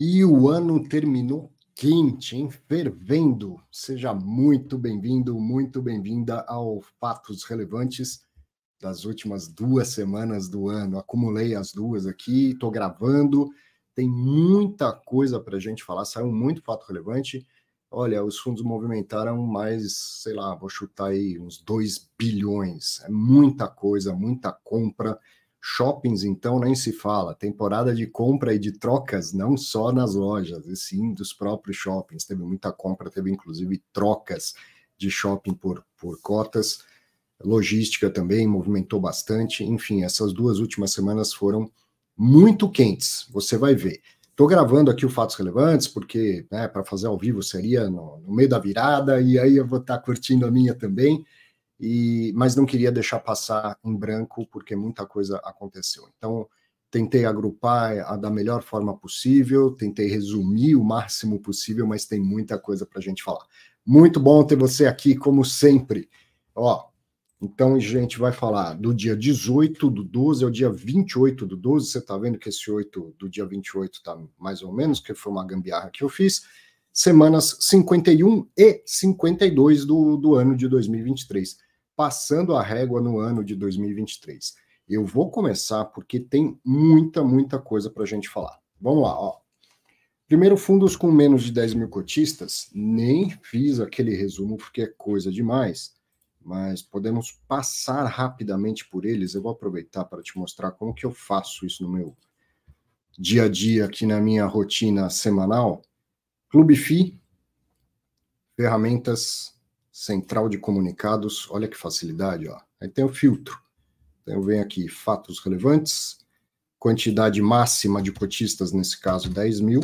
E o ano terminou quente, hein? fervendo. Seja muito bem-vindo, muito bem-vinda ao Fatos Relevantes das últimas duas semanas do ano. Acumulei as duas aqui, estou gravando. Tem muita coisa para a gente falar, saiu muito fato relevante. Olha, os fundos movimentaram mais, sei lá, vou chutar aí uns 2 bilhões. É muita coisa, muita compra, Shoppings, então, nem se fala. Temporada de compra e de trocas, não só nas lojas, e sim dos próprios shoppings. Teve muita compra, teve inclusive trocas de shopping por, por cotas. Logística também movimentou bastante. Enfim, essas duas últimas semanas foram muito quentes, você vai ver. Estou gravando aqui o Fatos Relevantes, porque né, para fazer ao vivo seria no, no meio da virada, e aí eu vou estar tá curtindo a minha também e, mas não queria deixar passar em branco, porque muita coisa aconteceu. Então, tentei agrupar eh, a da melhor forma possível, tentei resumir o máximo possível, mas tem muita coisa para a gente falar. Muito bom ter você aqui, como sempre. Ó, então a gente vai falar do dia 18 do 12 ao dia 28 do 12. Você está vendo que esse 8 do dia 28 está mais ou menos, que foi uma gambiarra que eu fiz. Semanas 51 e 52 do, do ano de 2023 passando a régua no ano de 2023. Eu vou começar porque tem muita, muita coisa para a gente falar. Vamos lá, ó. Primeiro, fundos com menos de 10 mil cotistas. Nem fiz aquele resumo porque é coisa demais, mas podemos passar rapidamente por eles. Eu vou aproveitar para te mostrar como que eu faço isso no meu dia a dia, aqui na minha rotina semanal. Clube FI, ferramentas central de comunicados, olha que facilidade, ó. Aí tem o filtro. Então, venho aqui fatos relevantes, quantidade máxima de cotistas, nesse caso 10 mil.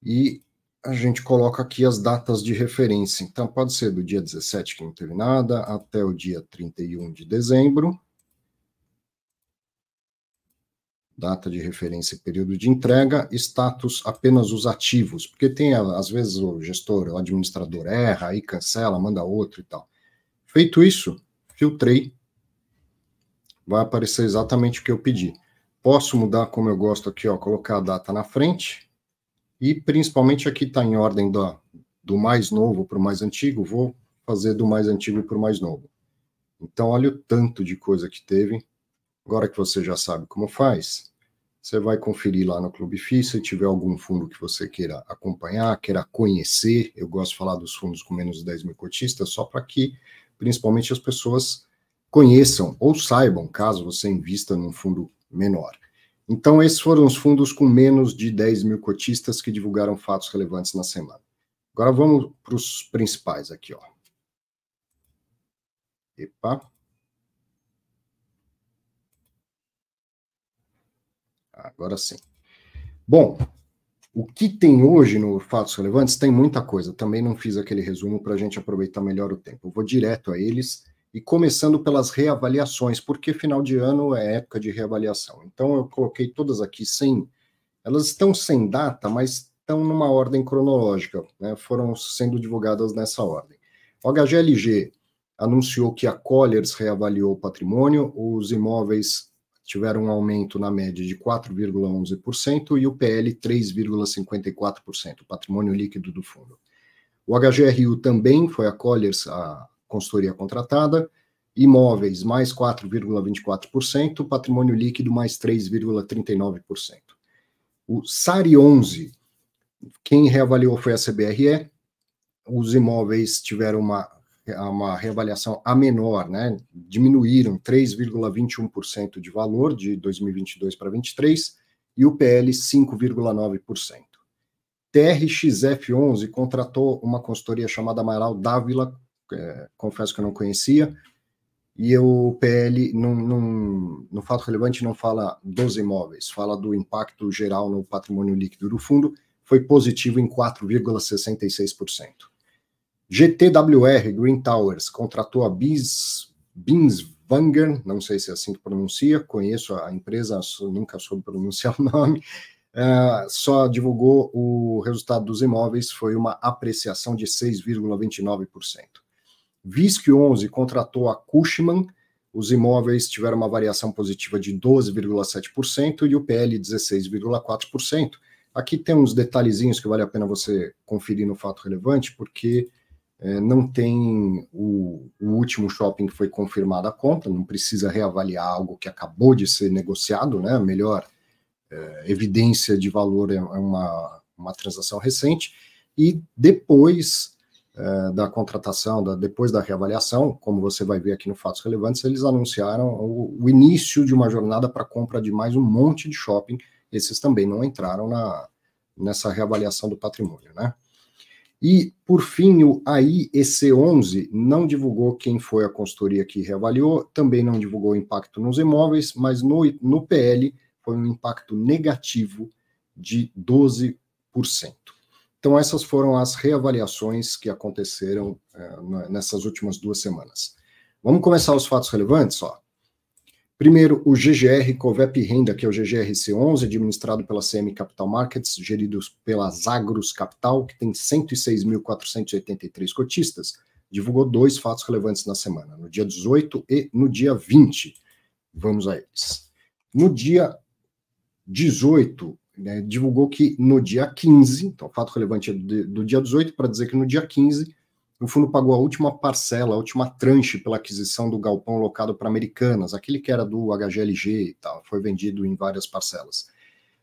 E a gente coloca aqui as datas de referência. Então, pode ser do dia 17, que não teve nada, até o dia 31 de dezembro. data de referência e período de entrega, status apenas os ativos, porque tem, às vezes, o gestor, o administrador erra, aí cancela, manda outro e tal. Feito isso, filtrei, vai aparecer exatamente o que eu pedi. Posso mudar como eu gosto aqui, ó, colocar a data na frente, e principalmente aqui está em ordem do mais novo para o mais antigo, vou fazer do mais antigo para o mais novo. Então, olha o tanto de coisa que teve, Agora que você já sabe como faz, você vai conferir lá no Clube FI, se tiver algum fundo que você queira acompanhar, queira conhecer. Eu gosto de falar dos fundos com menos de 10 mil cotistas, só para que, principalmente, as pessoas conheçam ou saibam, caso você invista num fundo menor. Então, esses foram os fundos com menos de 10 mil cotistas que divulgaram fatos relevantes na semana. Agora vamos para os principais aqui, ó. Epa. Agora sim. Bom, o que tem hoje no Fatos Relevantes tem muita coisa. Também não fiz aquele resumo para a gente aproveitar melhor o tempo. Eu vou direto a eles e começando pelas reavaliações, porque final de ano é época de reavaliação. Então eu coloquei todas aqui sem. Elas estão sem data, mas estão numa ordem cronológica, né? foram sendo divulgadas nessa ordem. O HGLG anunciou que a Colliers reavaliou o patrimônio, os imóveis tiveram um aumento na média de 4,11% e o PL 3,54%, patrimônio líquido do fundo. O HGRU também foi a Colliers, a consultoria contratada, imóveis mais 4,24%, patrimônio líquido mais 3,39%. O SARI 11, quem reavaliou foi a CBRE, os imóveis tiveram uma uma reavaliação a menor, né? Diminuíram 3,21% de valor de 2022 para 23 e o PL 5,9%. TRXF11 contratou uma consultoria chamada Amaral Dávila, é, confesso que eu não conhecia, e o PL, num, num, no fato relevante, não fala dos imóveis, fala do impacto geral no patrimônio líquido do fundo, foi positivo em 4,66%. GTWR Green Towers contratou a Bins Binswanger, não sei se é assim que pronuncia, conheço a empresa, nunca soube pronunciar o nome, uh, só divulgou o resultado dos imóveis, foi uma apreciação de 6,29%. Visc 11 contratou a Cushman, os imóveis tiveram uma variação positiva de 12,7% e o PL 16,4%. Aqui tem uns detalhezinhos que vale a pena você conferir no fato relevante, porque é, não tem o, o, último shopping que foi confirmada a compra, não precisa reavaliar algo que acabou de ser negociado, né? A melhor é, evidência de valor é, é uma, uma transação recente. E depois é, da contratação, da, depois da reavaliação, como você vai ver aqui no Fatos Relevantes, eles anunciaram o, o início de uma jornada para compra de mais um monte de shopping. Esses também não entraram na, nessa reavaliação do patrimônio, né? E, por fim, o AIEC11 não divulgou quem foi a consultoria que reavaliou, também não divulgou o impacto nos imóveis, mas no, no PL foi um impacto negativo de 12%. Então, essas foram as reavaliações que aconteceram eh, nessas últimas duas semanas. Vamos começar os fatos relevantes, ó. Primeiro, o GGR Covep Renda, que é o GGRC11, administrado pela CM Capital Markets, gerido pela Zagros Capital, que tem 106.483 cotistas, divulgou dois fatos relevantes na semana, no dia 18 e no dia 20. Vamos a eles. No dia 18, né, divulgou que no dia 15, então fato relevante é do dia 18, para dizer que no dia 15 o fundo pagou a última parcela, a última tranche pela aquisição do galpão locado para Americanas, aquele que era do HGLG e tal, foi vendido em várias parcelas.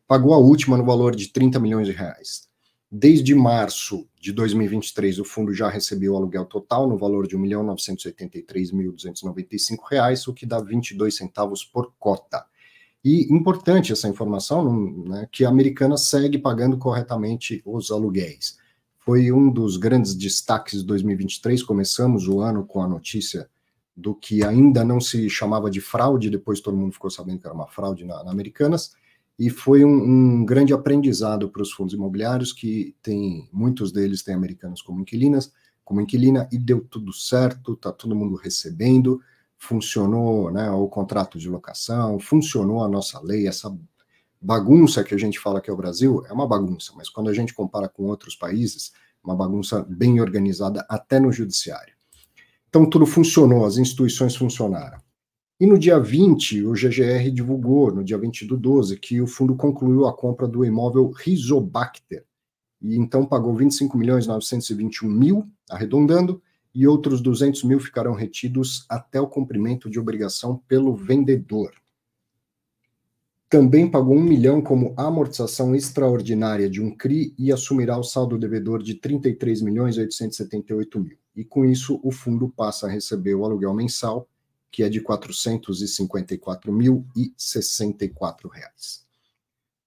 Pagou a última no valor de 30 milhões de reais. Desde março de 2023, o fundo já recebeu o aluguel total no valor de R$ 1.983.295, o que dá 22 centavos por cota. E importante essa informação, né, que a Americana segue pagando corretamente os aluguéis foi um dos grandes destaques de 2023. Começamos o ano com a notícia do que ainda não se chamava de fraude, depois todo mundo ficou sabendo que era uma fraude na, na Americanas, e foi um, um grande aprendizado para os fundos imobiliários, que tem muitos deles têm Americanas como inquilinas, como inquilina, e deu tudo certo, está todo mundo recebendo, funcionou né, o contrato de locação, funcionou a nossa lei, essa bagunça que a gente fala que é o Brasil, é uma bagunça, mas quando a gente compara com outros países, uma bagunça bem organizada até no judiciário. Então tudo funcionou, as instituições funcionaram. E no dia 20, o GGR divulgou, no dia 20 do 12, que o fundo concluiu a compra do imóvel Rizobacter, e então pagou 25 milhões 921 mil, arredondando, e outros 200 mil ficarão retidos até o cumprimento de obrigação pelo vendedor também pagou um milhão como amortização extraordinária de um CRI e assumirá o saldo devedor de 33 milhões 878 mil. E com isso, o fundo passa a receber o aluguel mensal, que é de R$ 454.064.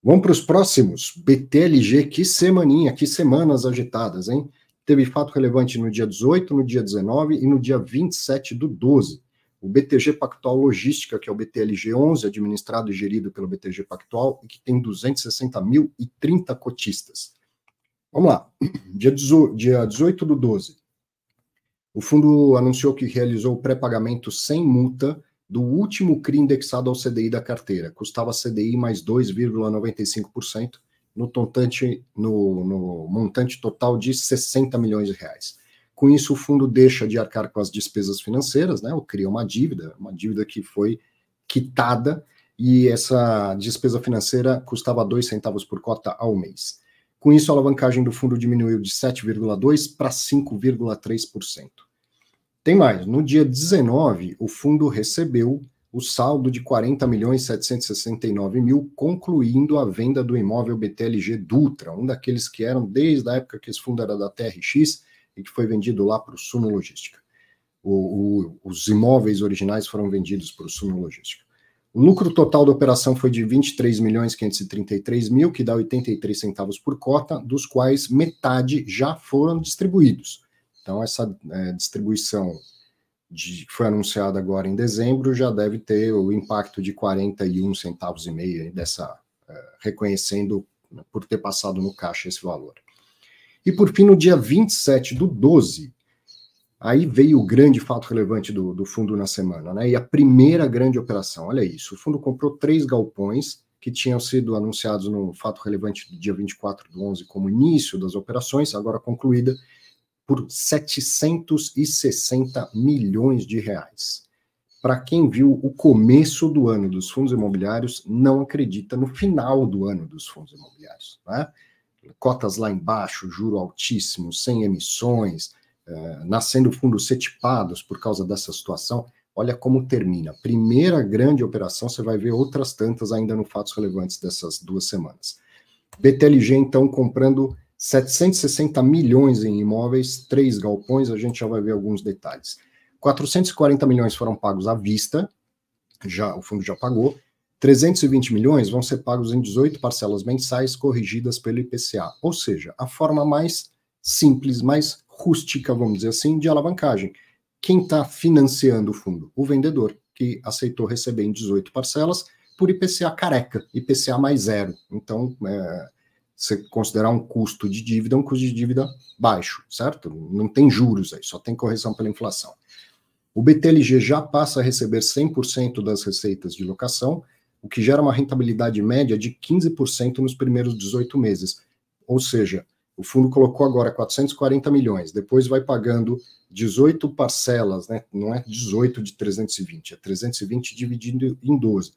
Vamos para os próximos. BTLG, que semaninha, que semanas agitadas, hein? Teve fato relevante no dia 18, no dia 19 e no dia 27 do 12 o BTG Pactual Logística, que é o BTLG11, administrado e gerido pelo BTG Pactual, e que tem e mil 30 cotistas. Vamos lá, dia 18 do 12. O fundo anunciou que realizou o pré-pagamento sem multa do último CRI indexado ao CDI da carteira. Custava CDI mais 2,95%, no, no, no montante total de 60 milhões de reais. Com isso, o fundo deixa de arcar com as despesas financeiras, né, ou cria uma dívida, uma dívida que foi quitada, e essa despesa financeira custava dois centavos por cota ao mês. Com isso, a alavancagem do fundo diminuiu de 7,2% para 5,3%. Tem mais, no dia 19, o fundo recebeu o saldo de 40 milhões 769 mil, concluindo a venda do imóvel BTLG Dutra, um daqueles que eram desde a época que esse fundo era da TRX, e que foi vendido lá para o Suno Logística. O, o, os imóveis originais foram vendidos para o Suno Logística. O lucro total da operação foi de 23 milhões 533 mil, que dá 83 centavos por cota, dos quais metade já foram distribuídos. Então, essa é, distribuição de, que foi anunciada agora em dezembro já deve ter o impacto de 41 centavos e meio dessa, é, reconhecendo né, por ter passado no caixa esse valor. E por fim, no dia 27 do 12, aí veio o grande fato relevante do, do fundo na semana, né? E a primeira grande operação, olha isso, o fundo comprou três galpões que tinham sido anunciados no fato relevante do dia 24 do 11 como início das operações, agora concluída, por 760 milhões de reais. Para quem viu o começo do ano dos fundos imobiliários, não acredita no final do ano dos fundos imobiliários. Né? cotas lá embaixo, juro altíssimo, sem emissões, é, nascendo fundos setipados por causa dessa situação. Olha como termina. Primeira grande operação, você vai ver outras tantas ainda no fatos relevantes dessas duas semanas. BTLG, então, comprando 760 milhões em imóveis, três galpões, a gente já vai ver alguns detalhes. 440 milhões foram pagos à vista, já o fundo já pagou, 320 milhões vão ser pagos em 18 parcelas mensais corrigidas pelo IPCA, ou seja, a forma mais simples, mais rústica, vamos dizer assim, de alavancagem. Quem está financiando o fundo? O vendedor, que aceitou receber em 18 parcelas por IPCA careca, IPCA mais zero. Então, é, você considerar um custo de dívida, um custo de dívida baixo, certo? Não tem juros aí, só tem correção pela inflação. O BTLG já passa a receber 100% das receitas de locação, o que gera uma rentabilidade média de 15% nos primeiros 18 meses. Ou seja, o fundo colocou agora 440 milhões, depois vai pagando 18 parcelas, né? não é 18 de 320, é 320 dividido em 12.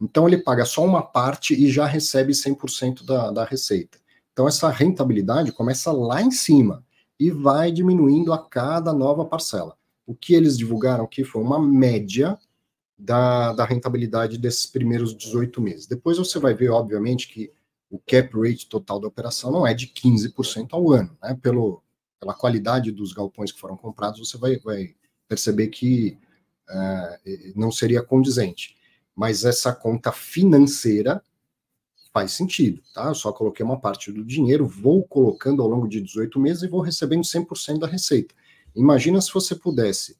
Então ele paga só uma parte e já recebe 100% da, da receita. Então essa rentabilidade começa lá em cima e vai diminuindo a cada nova parcela. O que eles divulgaram aqui foi uma média da, da rentabilidade desses primeiros 18 meses. Depois você vai ver, obviamente, que o cap rate total da operação não é de 15% ao ano, né? Pelo, pela qualidade dos galpões que foram comprados, você vai, vai perceber que uh, não seria condizente. Mas essa conta financeira faz sentido, tá? Eu só coloquei uma parte do dinheiro, vou colocando ao longo de 18 meses e vou recebendo 100% da receita. Imagina se você pudesse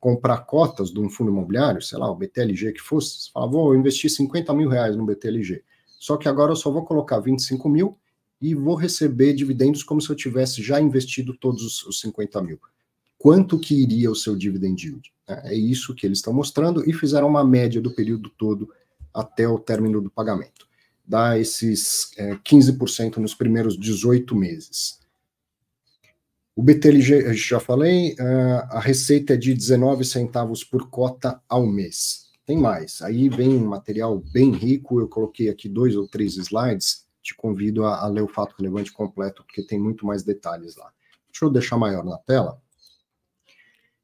comprar cotas de um fundo imobiliário, sei lá, o BTLG que fosse, você fala, vou investir 50 mil reais no BTLG. Só que agora eu só vou colocar 25 mil e vou receber dividendos como se eu tivesse já investido todos os 50 mil. Quanto que iria o seu dividend yield? É, é isso que eles estão mostrando e fizeram uma média do período todo até o término do pagamento. Dá esses é, 15% nos primeiros 18 meses. O BTLG, já falei, eh, a receita é de 19 centavos por cota ao mês. Tem mais. Aí vem um material bem rico. Eu coloquei aqui dois ou três slides. Te convido a, a ler o fato relevante completo, porque tem muito mais detalhes lá. Deixa eu deixar maior na tela.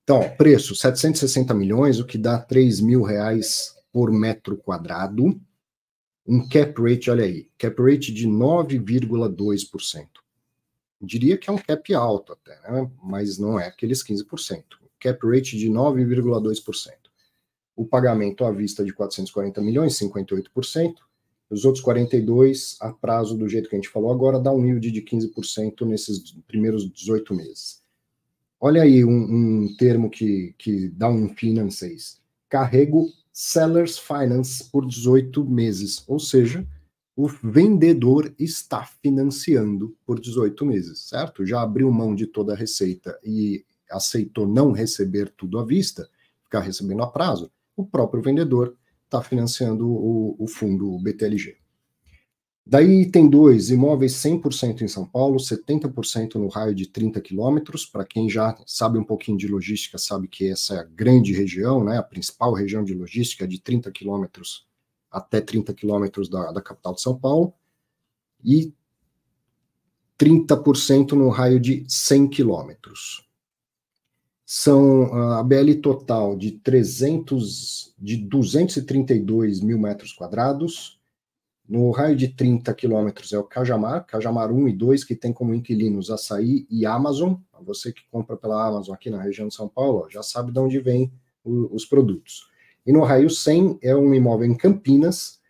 Então, preço: 760 milhões, o que dá 3 mil reais por metro quadrado. Um cap rate, olha aí, cap rate de 9,2% diria que é um cap alto até, né? mas não é aqueles 15%. Cap rate de 9,2%. O pagamento à vista de 440 milhões, 58%. Os outros 42 a prazo do jeito que a gente falou agora dá um yield de 15% nesses primeiros 18 meses. Olha aí um, um termo que, que dá um financeis. Carrego Sellers Finance por 18 meses, ou seja, o vendedor está financiando por 18 meses, certo? Já abriu mão de toda a receita e aceitou não receber tudo à vista, ficar recebendo a prazo, o próprio vendedor está financiando o, o, fundo, BTLG. Daí tem dois, imóveis 100% em São Paulo, 70% no raio de 30 quilômetros, para quem já sabe um pouquinho de logística, sabe que essa é a grande região, né, a principal região de logística de 30 quilômetros até 30 quilômetros da, da capital de São Paulo, e 30% no raio de 100 quilômetros. São ah, a BL total de 300, de 232 mil metros quadrados. No raio de 30 quilômetros é o Cajamar, Cajamar 1 e 2, que tem como inquilinos Açaí e Amazon. Você que compra pela Amazon aqui na região de São Paulo já sabe de onde vêm os produtos. E no raio 100 é um imóvel em Campinas,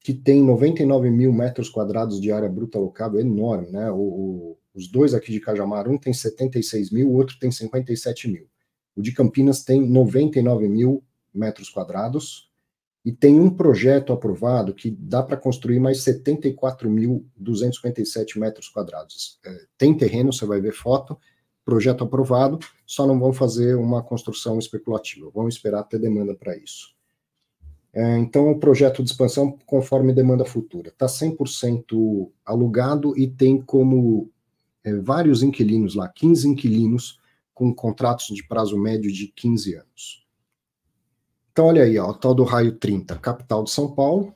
que tem 99 mil metros quadrados de área bruta locável, enorme, né? O, o, os dois aqui de Cajamar, um tem 76 mil, o outro tem 57 mil. O de Campinas tem 99 mil metros quadrados e tem um projeto aprovado que dá para construir mais 74.257 metros quadrados. É, tem terreno, você vai ver foto, projeto aprovado, só não vão fazer uma construção especulativa, vão esperar ter demanda para isso. É, então, o projeto de expansão conforme demanda futura está 100% alugado e tem como é, vários inquilinos lá, 15 inquilinos, com contratos de prazo médio de 15 anos. Então, olha aí, ó, o tal do raio 30, capital de São Paulo,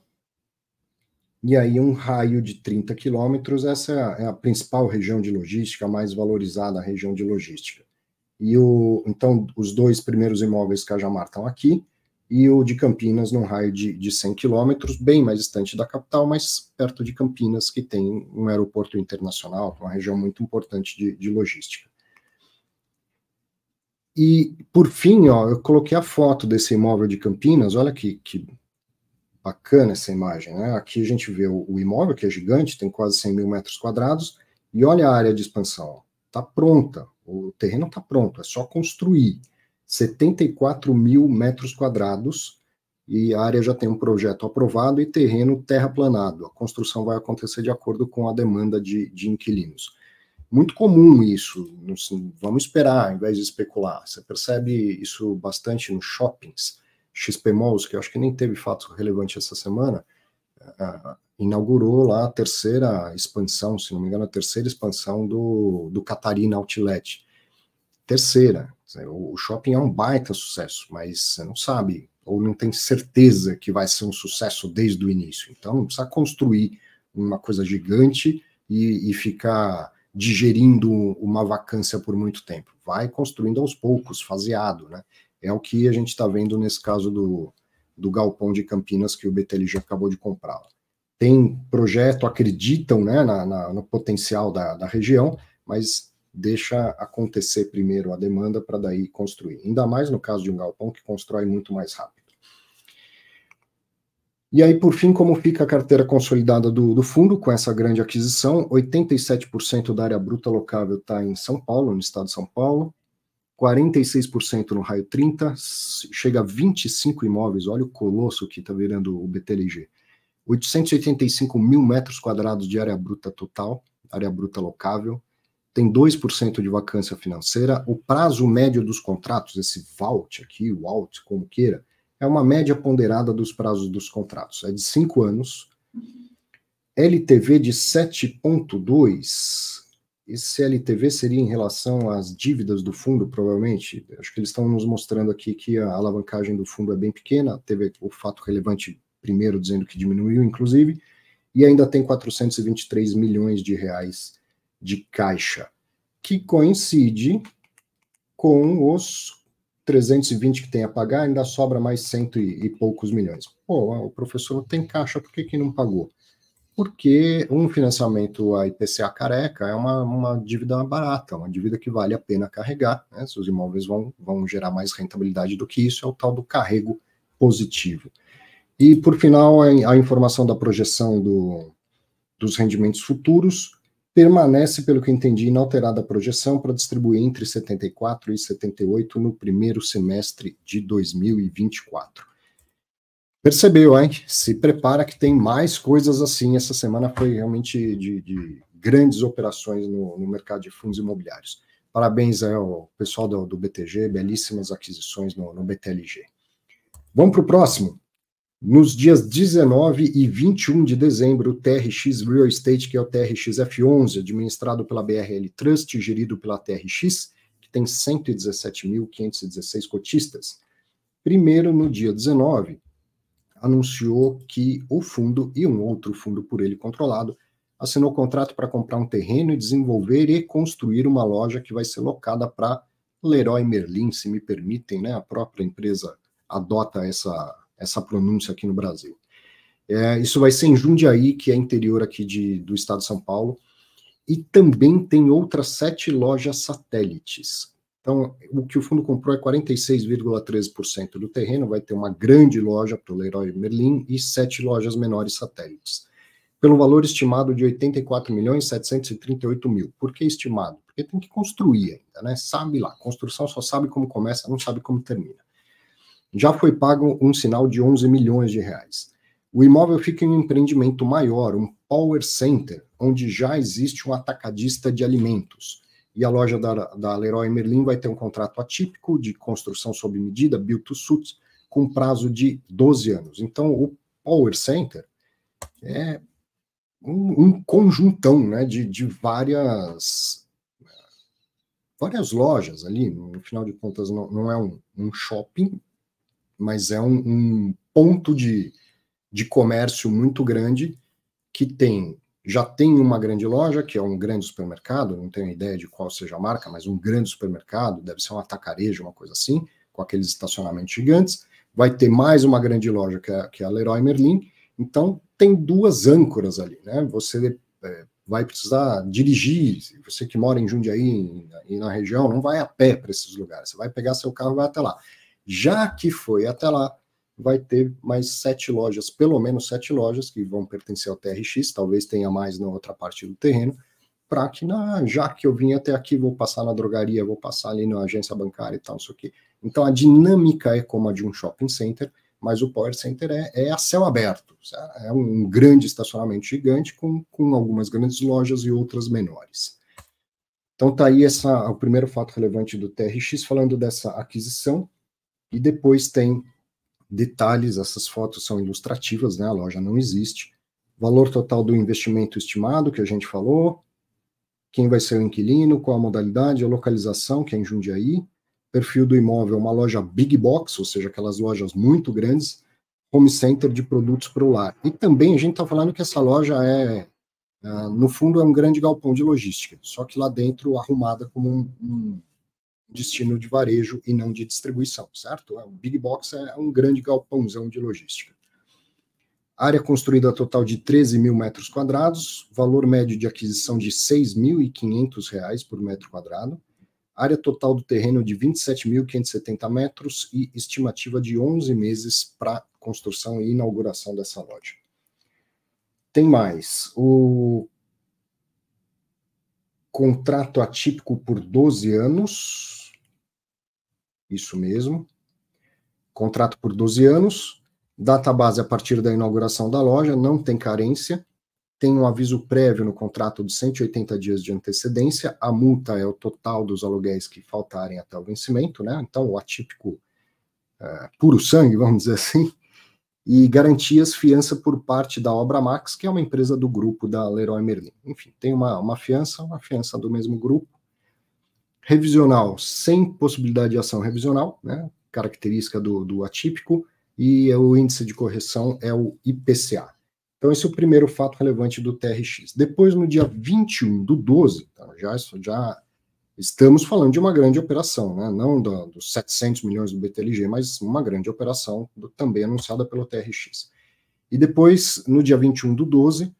e aí, um raio de 30 quilômetros, essa é a principal região de logística, a mais valorizada a região de logística. E o, então, os dois primeiros imóveis Cajamar estão aqui, e o de Campinas, num raio de, de 100 quilômetros, bem mais distante da capital, mas perto de Campinas, que tem um aeroporto internacional, uma região muito importante de, de logística. E, por fim, ó, eu coloquei a foto desse imóvel de Campinas, olha que, que Bacana essa imagem, né? Aqui a gente vê o, imóvel, que é gigante, tem quase 100 mil metros quadrados, e olha a área de expansão, está pronta, o terreno está pronto, é só construir. 74 mil metros quadrados, e a área já tem um projeto aprovado e terreno terraplanado. A construção vai acontecer de acordo com a demanda de, de inquilinos. Muito comum isso, vamos esperar, ao invés de especular. Você percebe isso bastante nos shoppings XPMOS, que acho que nem teve fato relevante essa semana, inaugurou lá a terceira expansão, se não me engano, a terceira expansão do, do Catarina Outlet. Terceira. O shopping é um baita sucesso, mas você não sabe, ou não tem certeza que vai ser um sucesso desde o início. Então, não precisa construir uma coisa gigante e, e ficar digerindo uma vacância por muito tempo. Vai construindo aos poucos, faseado, né? É o que a gente está vendo nesse caso do, do galpão de Campinas que o já acabou de comprar. Tem projeto, acreditam né, na, na, no potencial da, da região, mas deixa acontecer primeiro a demanda para daí construir. Ainda mais no caso de um galpão que constrói muito mais rápido. E aí, por fim, como fica a carteira consolidada do, do fundo com essa grande aquisição? 87% da área bruta locável está em São Paulo, no estado de São Paulo, 46% no raio 30, chega a 25 imóveis. Olha o colosso que está virando o BTLG. 885 mil metros quadrados de área bruta total, área bruta locável. Tem 2% de vacância financeira. O prazo médio dos contratos, esse vault aqui, o ALT, como queira, é uma média ponderada dos prazos dos contratos. É de 5 anos. LTV de 7,2 esse LTV seria em relação às dívidas do fundo, provavelmente. Acho que eles estão nos mostrando aqui que a alavancagem do fundo é bem pequena. Teve o fato relevante primeiro dizendo que diminuiu, inclusive, e ainda tem 423 milhões de reais de caixa, que coincide com os 320 que tem a pagar, ainda sobra mais cento e, poucos milhões. Pô, o professor tem caixa, por que, que não pagou? porque um financiamento a IPCA careca é uma, uma dívida barata, uma dívida que vale a pena carregar, né? Se os imóveis vão, vão gerar mais rentabilidade do que isso, é o tal do carrego positivo. E, por final, a informação da projeção do, dos rendimentos futuros permanece, pelo que entendi, inalterada a projeção para distribuir entre 74 e 78 no primeiro semestre de 2024. Percebeu, hein? Se prepara que tem mais coisas assim. Essa semana foi realmente de, de grandes operações no, no, mercado de fundos imobiliários. Parabéns ao pessoal do, do BTG, belíssimas aquisições no, no BTLG. Vamos para o próximo. Nos dias 19 e 21 de dezembro, o TRX Real Estate, que é o TRXF11, administrado pela BRL Trust, gerido pela TRX, que tem 117.516 cotistas. Primeiro, no dia 19, anunciou que o fundo e um outro fundo por ele controlado assinou contrato para comprar um terreno e desenvolver e construir uma loja que vai ser locada para Leroy Merlin, se me permitem, né? A própria empresa adota essa, essa pronúncia aqui no Brasil. É, isso vai ser em Jundiaí, que é interior aqui de, do estado de São Paulo. E também tem outras sete lojas satélites. Então, o que o fundo comprou é 46,13% do terreno, vai ter uma grande loja para o Leroy Merlin e sete lojas menores satélites. Pelo valor estimado de 84 milhões 738 mil. Por que estimado? Porque tem que construir ainda, né? Sabe lá, construção só sabe como começa, não sabe como termina. Já foi pago um sinal de 11 milhões de reais. O imóvel fica em um empreendimento maior, um power center, onde já existe um atacadista de alimentos. E a loja da, da Leroy Merlin vai ter um contrato atípico de construção sob medida, build to suit, com prazo de 12 anos. Então, o Power Center é um, um conjuntão né, de, de várias várias lojas ali, no final de contas não, não é um, um, shopping, mas é um, um ponto de, de comércio muito grande que tem já tem uma grande loja, que é um grande supermercado, não tenho ideia de qual seja a marca, mas um grande supermercado, deve ser um atacarejo, uma coisa assim, com aqueles estacionamentos gigantes. Vai ter mais uma grande loja, que é, que é a Leroy Merlin. Então, tem duas âncoras ali, né? Você é, vai precisar dirigir, você que mora em Jundiaí e na região, não vai a pé para esses lugares, você vai pegar seu carro e vai até lá. Já que foi até lá, vai ter mais sete lojas, pelo menos sete lojas, que vão pertencer ao TRX, talvez tenha mais na outra parte do terreno, para que, na, já que eu vim até aqui, vou passar na drogaria, vou passar ali na agência bancária e tal, isso aqui. Então a dinâmica é como a de um shopping center, mas o Power Center é, é a céu aberto. É, é um grande estacionamento gigante com, com algumas grandes lojas e outras menores. Então tá aí essa, o primeiro fato relevante do TRX falando dessa aquisição, e depois tem detalhes, essas fotos são ilustrativas, né? A loja não existe. Valor total do investimento estimado, que a gente falou. Quem vai ser o inquilino, qual a modalidade, a localização, que é em Jundiaí. Perfil do imóvel, uma loja big box, ou seja, aquelas lojas muito grandes. Home center de produtos para o lar. E também a gente está falando que essa loja é, é, no fundo, é um grande galpão de logística, só que lá dentro arrumada como um, um destino de varejo e não de distribuição, certo? O é Big Box é um grande galpãozão de logística. Área construída total de 13 mil metros quadrados, valor médio de aquisição de R$ reais por metro quadrado, área total do terreno de 27.570 metros e estimativa de 11 meses para construção e inauguração dessa loja. Tem mais. O contrato atípico por 12 anos, isso mesmo. Contrato por 12 anos, data base a partir da inauguração da loja, não tem carência, tem um aviso prévio no contrato de 180 dias de antecedência, a multa é o total dos aluguéis que faltarem até o vencimento, né? Então, o atípico é, puro sangue, vamos dizer assim, e garantias fiança por parte da Obra Max, que é uma empresa do grupo da Leroy Merlin. Enfim, tem uma, uma fiança, uma fiança do mesmo grupo, revisional sem possibilidade de ação revisional, né, característica do, do atípico, e o índice de correção é o IPCA. Então, esse é o primeiro fato relevante do TRX. Depois, no dia 21 do 12, então já, já estamos falando de uma grande operação, né? não do, dos 700 milhões do BTLG, mas uma grande operação do, também anunciada pelo TRX. E depois, no dia 21 do 12,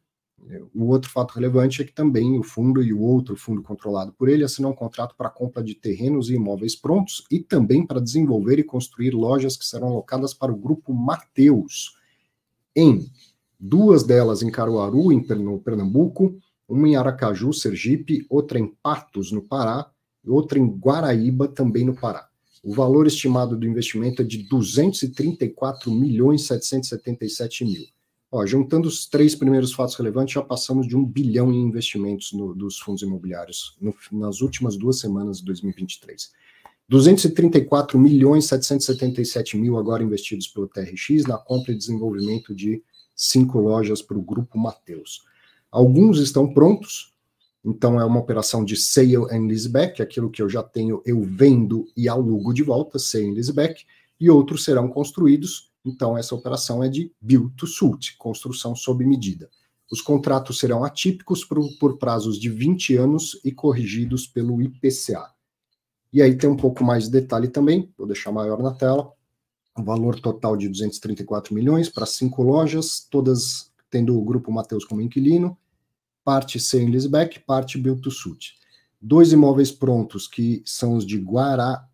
o outro fato relevante é que também o fundo e o outro fundo controlado por ele assinou um contrato para compra de terrenos e imóveis prontos e também para desenvolver e construir lojas que serão locadas para o grupo Mateus, em duas delas em Caruaru, em Pernambuco, uma em Aracaju, Sergipe, outra em Patos, no Pará, e outra em Guaraíba, também no Pará. O valor estimado do investimento é de 234 milhões 777 mil. Ó, juntando os três primeiros fatos relevantes, já passamos de um bilhão em investimentos no, dos fundos imobiliários no, nas últimas duas semanas de 2023. 234 milhões 777 mil agora investidos pelo TRX na compra e desenvolvimento de cinco lojas para o Grupo Mateus. Alguns estão prontos, então é uma operação de sale and leaseback, aquilo que eu já tenho eu vendo e alugo de volta, sale and leaseback, e outros serão construídos então, essa operação é de build to suit, construção sob medida. Os contratos serão atípicos por, por prazos de 20 anos e corrigidos pelo IPCA. E aí tem um pouco mais de detalhe também, vou deixar maior na tela. Um valor total de 234 milhões para cinco lojas, todas tendo o grupo Mateus como inquilino, parte sem leaseback, parte build to suit. Dois imóveis prontos que são os de Guarabira,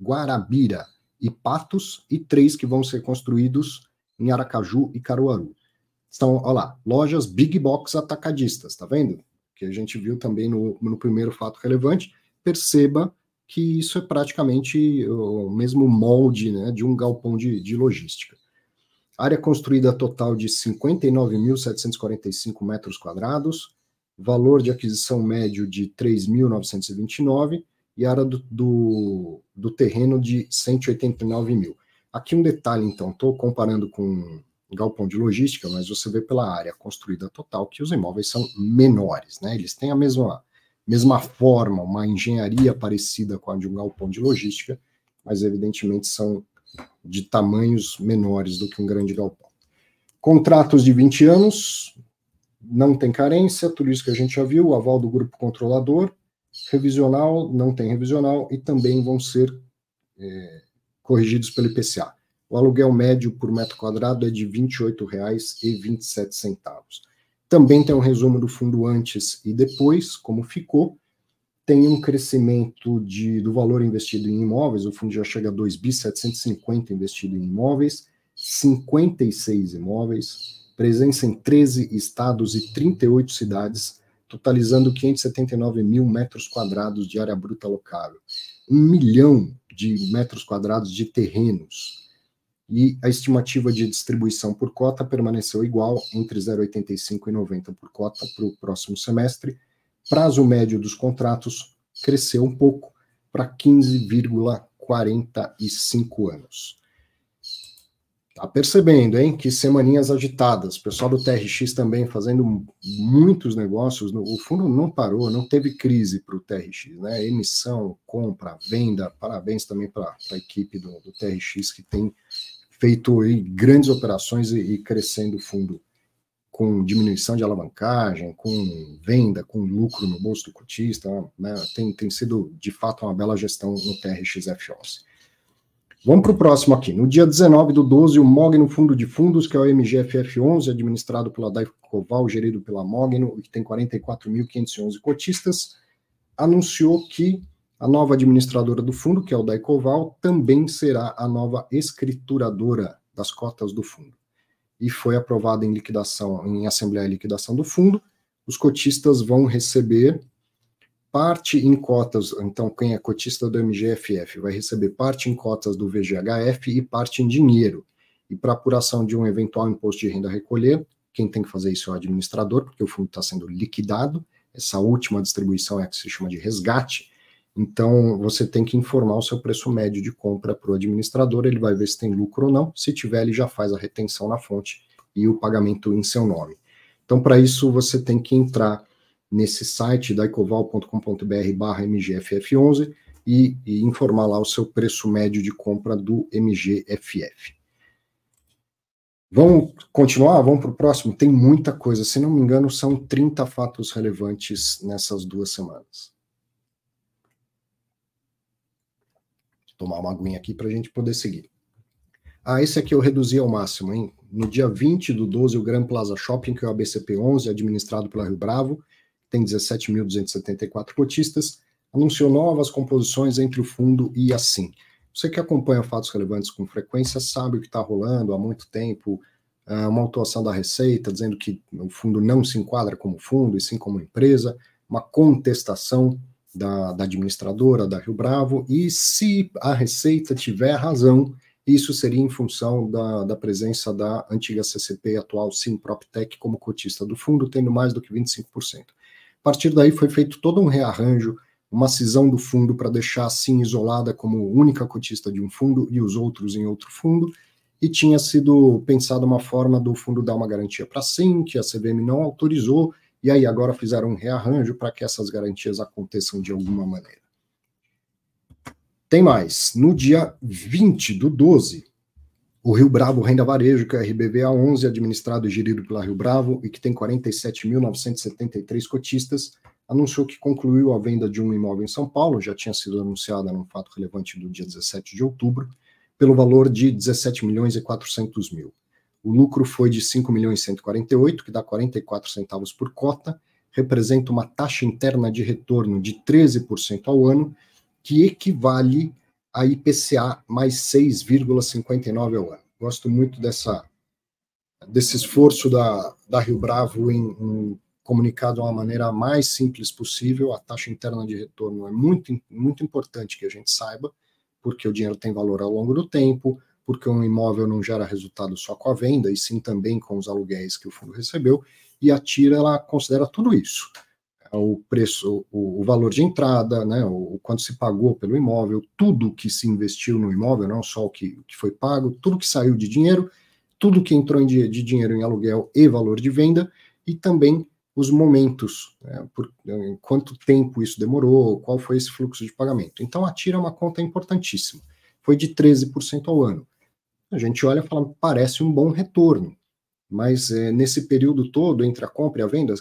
Guarabira, e Patos, e três que vão ser construídos em Aracaju e Caruaru. Estão, olha lá, lojas big box atacadistas, tá vendo? Que a gente viu também no, no primeiro fato relevante. Perceba que isso é praticamente o mesmo molde né, de um galpão de, de logística. Área construída total de 59.745 metros quadrados, valor de aquisição médio de 3.929 e área do, do, do terreno de 189 mil. Aqui um detalhe, então, estou comparando com galpão de logística, mas você vê pela área construída total que os imóveis são menores, né? Eles têm a mesma, mesma forma, uma engenharia parecida com a de um galpão de logística, mas evidentemente são de tamanhos menores do que um grande galpão. Contratos de 20 anos, não tem carência, tudo isso que a gente já viu, aval do grupo controlador, revisional, não tem revisional e também vão ser é, corrigidos pelo IPCA. O aluguel médio por metro quadrado é de R$ 28,27. Também tem um resumo do fundo antes e depois, como ficou. Tem um crescimento de, do valor investido em imóveis, o fundo já chega a 2 bi investido em imóveis, 56 imóveis, presença em 13 estados e 38 cidades totalizando 579 mil metros quadrados de área bruta locável, um milhão de metros quadrados de terrenos. E a estimativa de distribuição por cota permaneceu igual, entre 0,85 e 90 por cota para o próximo semestre. Prazo médio dos contratos cresceu um pouco para 15,45 anos. Tá percebendo, hein? Que semaninhas agitadas. O pessoal do TRX também fazendo muitos negócios. O fundo não parou, não teve crise para o TRX, né? Emissão, compra, venda. Parabéns também para a equipe do, do, TRX que tem feito grandes operações e, e crescendo o fundo com diminuição de alavancagem, com venda, com lucro no bolso do cotista. Né? Tem, tem sido, de fato, uma bela gestão no TRX f Vamos para o próximo aqui. No dia 19 do 12, o Mogno Fundo de Fundos, que é o MGFF11, administrado pela Daico Coval, gerido pela Mogno, que tem 44.511 cotistas, anunciou que a nova administradora do fundo, que é o Daicoval, também será a nova escrituradora das cotas do fundo. E foi aprovada em liquidação, em assembleia e liquidação do fundo. Os cotistas vão receber parte em cotas, então quem é cotista do MGFF vai receber parte em cotas do VGHF e parte em dinheiro. E para apuração de um eventual imposto de renda a recolher, quem tem que fazer isso é o administrador, porque o fundo está sendo liquidado. Essa última distribuição é a que se chama de resgate. Então, você tem que informar o seu preço médio de compra para o administrador, ele vai ver se tem lucro ou não. Se tiver, ele já faz a retenção na fonte e o pagamento em seu nome. Então, para isso, você tem que entrar nesse site da ecoval.com.br barra mgff11 e, e, informar lá o seu preço médio de compra do MGFF. Vamos continuar? Vamos para o próximo? Tem muita coisa, se não me engano, são 30 fatos relevantes nessas duas semanas. Vou tomar uma aguinha aqui para a gente poder seguir. Ah, esse aqui eu reduzi ao máximo, hein? No dia 20 do 12, o Gran Plaza Shopping, que é o ABCP11, administrado pela Rio Bravo, tem 17.274 cotistas, anunciou novas composições entre o fundo e a Sim. Você que acompanha fatos relevantes com frequência sabe o que está rolando há muito tempo. É uma autuação da Receita dizendo que o fundo não se enquadra como fundo e sim como empresa, uma contestação da, da administradora da Rio Bravo, e se a Receita tiver razão, isso seria em função da, da presença da antiga CCP, atual Sim Proptech, como cotista do fundo, tendo mais do que 25%. A partir daí foi feito todo um rearranjo, uma cisão do fundo para deixar assim isolada como única cotista de um fundo e os outros em outro fundo, e tinha sido pensada uma forma do fundo dar uma garantia para sim, que a CVM não autorizou, e aí agora fizeram um rearranjo para que essas garantias aconteçam de alguma maneira. Tem mais. No dia 20 do 12, o Rio Bravo Renda Varejo, que é o RBVA11, administrado e gerido pela Rio Bravo e que tem 47.973 cotistas, anunciou que concluiu a venda de um imóvel em São Paulo, já tinha sido anunciada num fato relevante do dia 17 de outubro, pelo valor de 17 milhões e 400 mil. O lucro foi de 5 milhões e 148, que dá 44 centavos por cota, representa uma taxa interna de retorno de 13% ao ano, que equivale a IPCA mais 6,59 ao ano. Gosto muito dessa, desse esforço da, da Rio Bravo em, em comunicar de uma maneira mais simples possível. A taxa interna de retorno é muito, muito importante que a gente saiba, porque o dinheiro tem valor ao longo do tempo, porque um imóvel não gera resultado só com a venda, e sim também com os aluguéis que o fundo recebeu, e a TIRA ela considera tudo isso o preço, o, o valor de entrada, né, o, o, quanto se pagou pelo imóvel, tudo que se investiu no imóvel, não só o que, que foi pago, tudo que saiu de dinheiro, tudo que entrou em, de dinheiro em aluguel e valor de venda, e também os momentos, né, por, né, quanto tempo isso demorou, qual foi esse fluxo de pagamento. Então, a TIRA é uma conta importantíssima, foi de 13% ao ano. A gente olha e fala, parece um bom retorno, mas é, nesse período todo, entre a compra e a venda,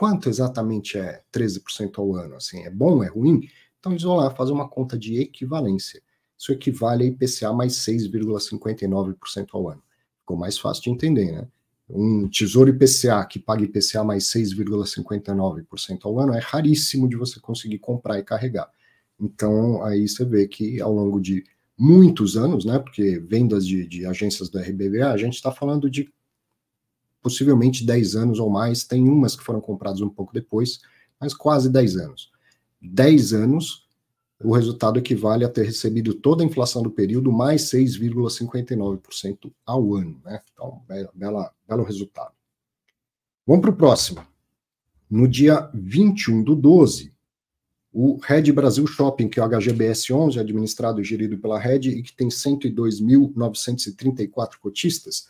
quanto exatamente é 13% ao ano? Assim, é bom, é ruim? Então eles vão lá fazer uma conta de equivalência. Isso equivale a IPCA mais 6,59% ao ano. Ficou mais fácil de entender, né? Um tesouro IPCA que paga IPCA mais 6,59% ao ano é raríssimo de você conseguir comprar e carregar. Então aí você vê que ao longo de muitos anos, né? Porque vendas de, de agências do RBVA, a gente está falando de possivelmente 10 anos ou mais, tem umas que foram compradas um pouco depois, mas quase 10 anos. 10 anos, o resultado equivale a ter recebido toda a inflação do período mais 6,59% ao ano. Né? Então, bela, belo resultado. Vamos para o próximo. No dia 21 do 12, o Red Brasil Shopping, que é o HGBS11, administrado e gerido pela Red e que tem 102.934 cotistas,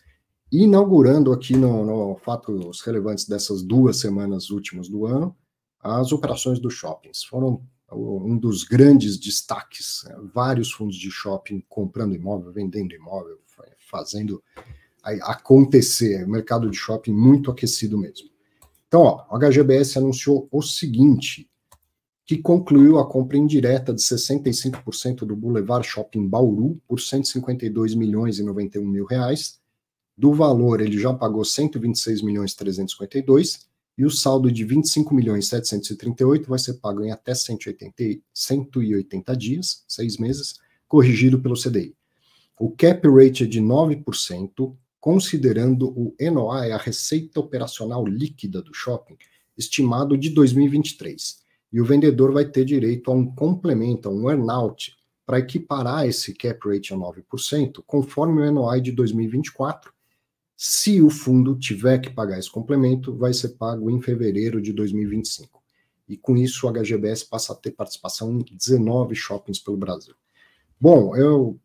inaugurando aqui no, no fatos relevantes dessas duas semanas últimas do ano, as operações dos shoppings. Foram um dos grandes destaques, né? vários fundos de shopping comprando imóvel, vendendo imóvel, fazendo acontecer, mercado de shopping muito aquecido mesmo. Então, ó, o HGBS anunciou o seguinte, que concluiu a compra indireta de 65% do Boulevard Shopping Bauru por 152 milhões e 91 mil reais, do valor, ele já pagou 126 milhões 352 e o saldo de 25 milhões 738 vai ser pago em até 180, 180 dias, seis meses, corrigido pelo CDI. O cap rate é de 9%, considerando o ENOA, é a receita operacional líquida do shopping, estimado de 2023. E o vendedor vai ter direito a um complemento, a um earnout, para equiparar esse cap rate a 9%, conforme o NOI de 2024, se o fundo tiver que pagar esse complemento, vai ser pago em fevereiro de 2025. E com isso, o HGBS passa a ter participação em 19 shoppings pelo Brasil. Bom, eu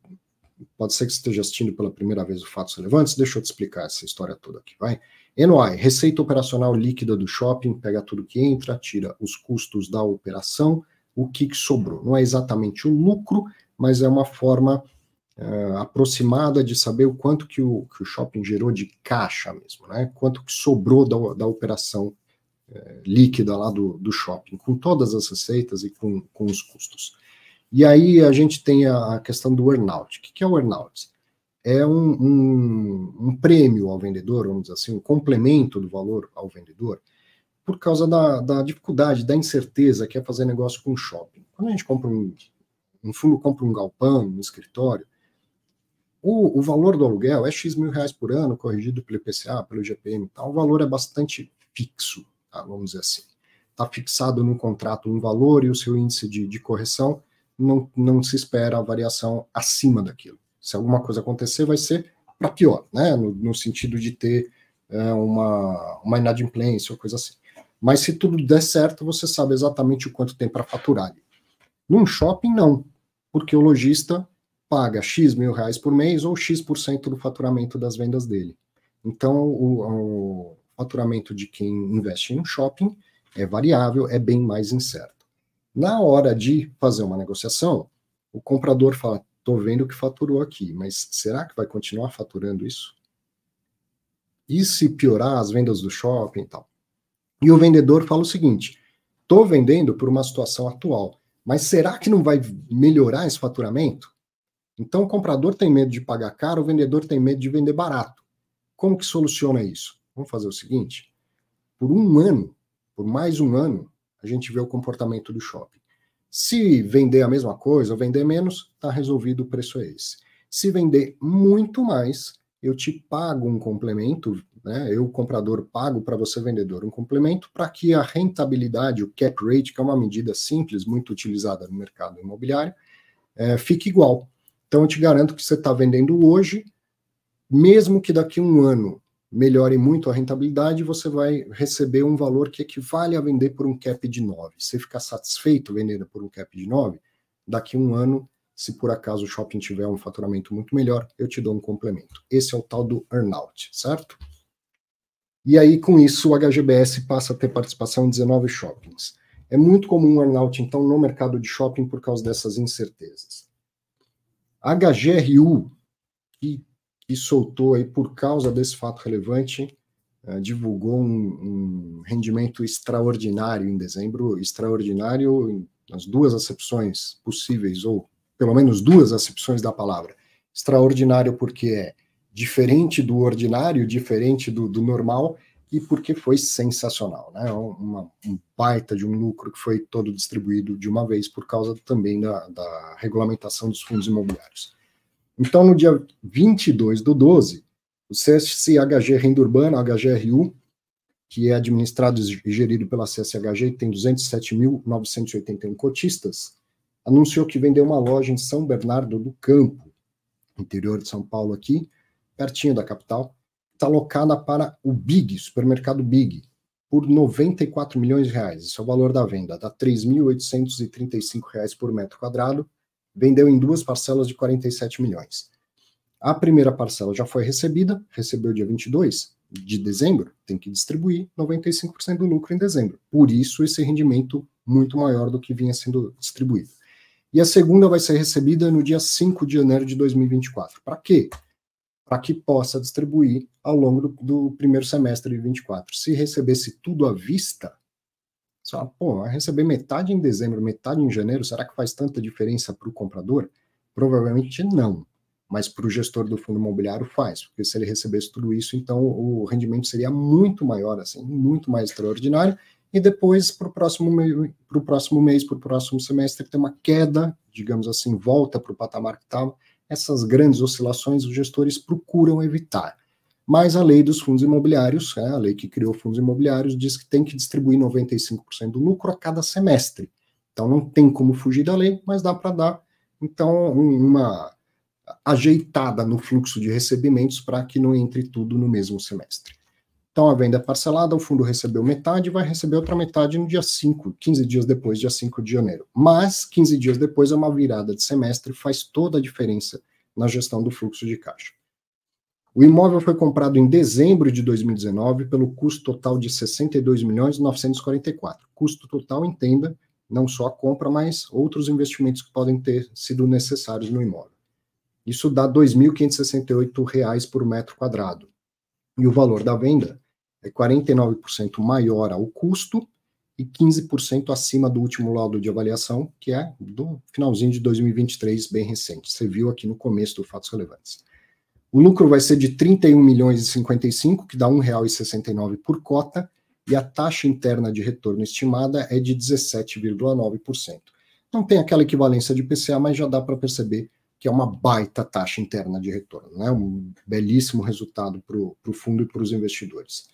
pode ser que esteja assistindo pela primeira vez o Fatos Relevantes, deixa eu te explicar essa história toda aqui, vai. NOI, receita operacional líquida do shopping, pega tudo que entra, tira os custos da operação, o que, que sobrou. Não é exatamente o lucro, mas é uma forma uh, aproximada de saber o quanto que o, que o shopping gerou de caixa mesmo, né? Quanto que sobrou da, da operação uh, líquida lá do, do shopping, com todas as receitas e com, com os custos. E aí a gente tem a, a questão do earnout. O que, que é o earnout? É um, um, um, prêmio ao vendedor, vamos dizer assim, um complemento do valor ao vendedor, por causa da, da dificuldade, da incerteza que é fazer negócio com o shopping. Quando a gente compra um, um fundo compra um galpão, um escritório, o, o, valor do aluguel é X mil reais por ano, corrigido pelo IPCA, pelo GPM e tal. O valor é bastante fixo, tá? vamos dizer assim. Está fixado no contrato um valor e o seu índice de, de correção não, não se espera a variação acima daquilo. Se alguma coisa acontecer, vai ser para pior, né? No, no, sentido de ter é, uma, uma inadimplência ou coisa assim. Mas se tudo der certo, você sabe exatamente o quanto tem para faturar. Num shopping, não, porque o lojista paga X mil reais por mês ou X% por cento do faturamento das vendas dele. Então, o, o faturamento de quem investe em um shopping é variável, é bem mais incerto. Na hora de fazer uma negociação, o comprador fala: estou vendo o que faturou aqui, mas será que vai continuar faturando isso? E se piorar as vendas do shopping e tal? E o vendedor fala o seguinte: estou vendendo por uma situação atual, mas será que não vai melhorar esse faturamento? Então o comprador tem medo de pagar caro, o vendedor tem medo de vender barato. Como que soluciona isso? Vamos fazer o seguinte: por um ano, por mais um ano, a gente vê o comportamento do shopping. Se vender a mesma coisa ou vender menos, está resolvido, o preço é esse. Se vender muito mais, eu te pago um complemento, né? eu, comprador, pago para você, vendedor, um complemento para que a rentabilidade, o cap rate, que é uma medida simples, muito utilizada no mercado imobiliário, é, fique igual. Então, eu te garanto que você está vendendo hoje, mesmo que daqui a um ano melhore muito a rentabilidade, você vai receber um valor que equivale a vender por um cap de 9. Você ficar satisfeito vendendo por um cap de 9, daqui a um ano, se por acaso o shopping tiver um faturamento muito melhor, eu te dou um complemento. Esse é o tal do earnout, certo? E aí, com isso, o HGBS passa a ter participação em 19 shoppings. É muito comum o earnout, então, no mercado de shopping por causa dessas incertezas. HGRU, que, que soltou aí por causa desse fato relevante, uh, divulgou um, um, rendimento extraordinário em dezembro, extraordinário nas duas acepções possíveis, ou pelo menos duas acepções da palavra. Extraordinário porque é diferente do ordinário, diferente do, do normal, e porque foi sensacional, né? Uma, um baita de um lucro que foi todo distribuído de uma vez por causa também da, da regulamentação dos fundos imobiliários. Então, no dia 22 do 12, o CSHG Renda Urbana, HGRU, que é administrado e gerido pela CSHG e tem 207.981 cotistas, anunciou que vendeu uma loja em São Bernardo do Campo, interior de São Paulo aqui, pertinho da capital, está locada para o Big, supermercado Big, por 94 milhões de reais. Esse é o valor da venda, dá tá? 3.835 reais por metro quadrado. Vendeu em duas parcelas de 47 milhões. A primeira parcela já foi recebida, recebeu dia 22 de dezembro, tem que distribuir 95% do lucro em dezembro. Por isso, esse rendimento muito maior do que vinha sendo distribuído. E a segunda vai ser recebida no dia 5 de janeiro de 2024. Para quê? para que possa distribuir ao longo do, do, primeiro semestre de 24. Se recebesse tudo à vista, só, pô, vai receber metade em dezembro, metade em janeiro, será que faz tanta diferença para o comprador? Provavelmente não, mas para o gestor do fundo imobiliário faz, porque se ele recebesse tudo isso, então o rendimento seria muito maior, assim, muito mais extraordinário, e depois para o próximo, me próximo mês, para o próximo semestre, tem uma queda, digamos assim, volta para o patamar que estava, essas grandes oscilações os gestores procuram evitar. Mas a lei dos fundos imobiliários, né, a lei que criou fundos imobiliários, diz que tem que distribuir 95% do lucro a cada semestre. Então não tem como fugir da lei, mas dá para dar então uma ajeitada no fluxo de recebimentos para que não entre tudo no mesmo semestre. Então, a venda é parcelada, o fundo recebeu metade e vai receber outra metade no dia 5, 15 dias depois, dia 5 de janeiro. Mas, 15 dias depois é uma virada de semestre, faz toda a diferença na gestão do fluxo de caixa. O imóvel foi comprado em dezembro de 2019 pelo custo total de 62 milhões 944. Custo total, entenda, não só a compra, mas outros investimentos que podem ter sido necessários no imóvel. Isso dá R$ 2.568 por metro quadrado. E o valor da venda é 49% maior ao custo e 15% acima do último laudo de avaliação, que é do finalzinho de 2023, bem recente. Você viu aqui no começo do Fatos Relevantes. O lucro vai ser de 31 milhões e 55, que dá R$ 1,69 por cota, e a taxa interna de retorno estimada é de 17,9%. Não tem aquela equivalência de PCA, mas já dá para perceber que é uma baita taxa interna de retorno, né? um belíssimo resultado para o fundo e para os investidores.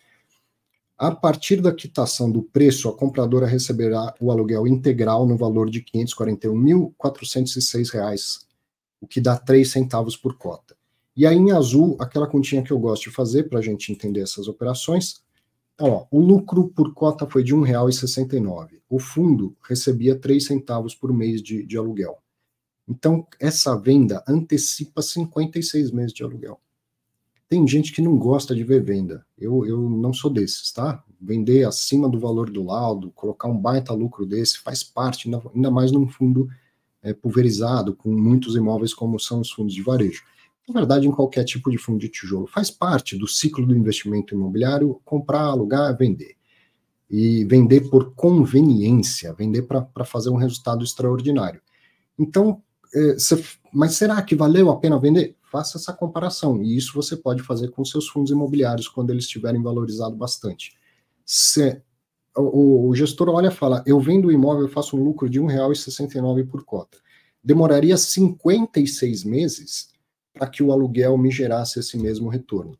A partir da quitação do preço, a compradora receberá o aluguel integral no valor de R$ 541.406, o que dá três centavos por cota. E aí, em azul, aquela continha que eu gosto de fazer para a gente entender essas operações. Então, ó, o lucro por cota foi de R$ 1,69. O fundo recebia três centavos por mês de, de aluguel. Então, essa venda antecipa 56 meses de aluguel. Tem gente que não gosta de ver venda. Eu, eu não sou desses, tá? Vender acima do valor do laudo, colocar um baita lucro desse, faz parte, ainda mais num fundo é, pulverizado, com muitos imóveis como são os fundos de varejo. Na verdade, em qualquer tipo de fundo de tijolo, faz parte do ciclo do investimento imobiliário comprar, alugar, vender. E vender por conveniência, vender para fazer um resultado extraordinário. Então, é, cê, mas será que valeu a pena vender? faça essa comparação. E isso você pode fazer com seus fundos imobiliários quando eles estiverem valorizados bastante. Se, o, o, gestor olha e fala: eu vendo o imóvel, eu faço um lucro de R$ 1,69 por cota. Demoraria 56 meses para que o aluguel me gerasse esse mesmo retorno.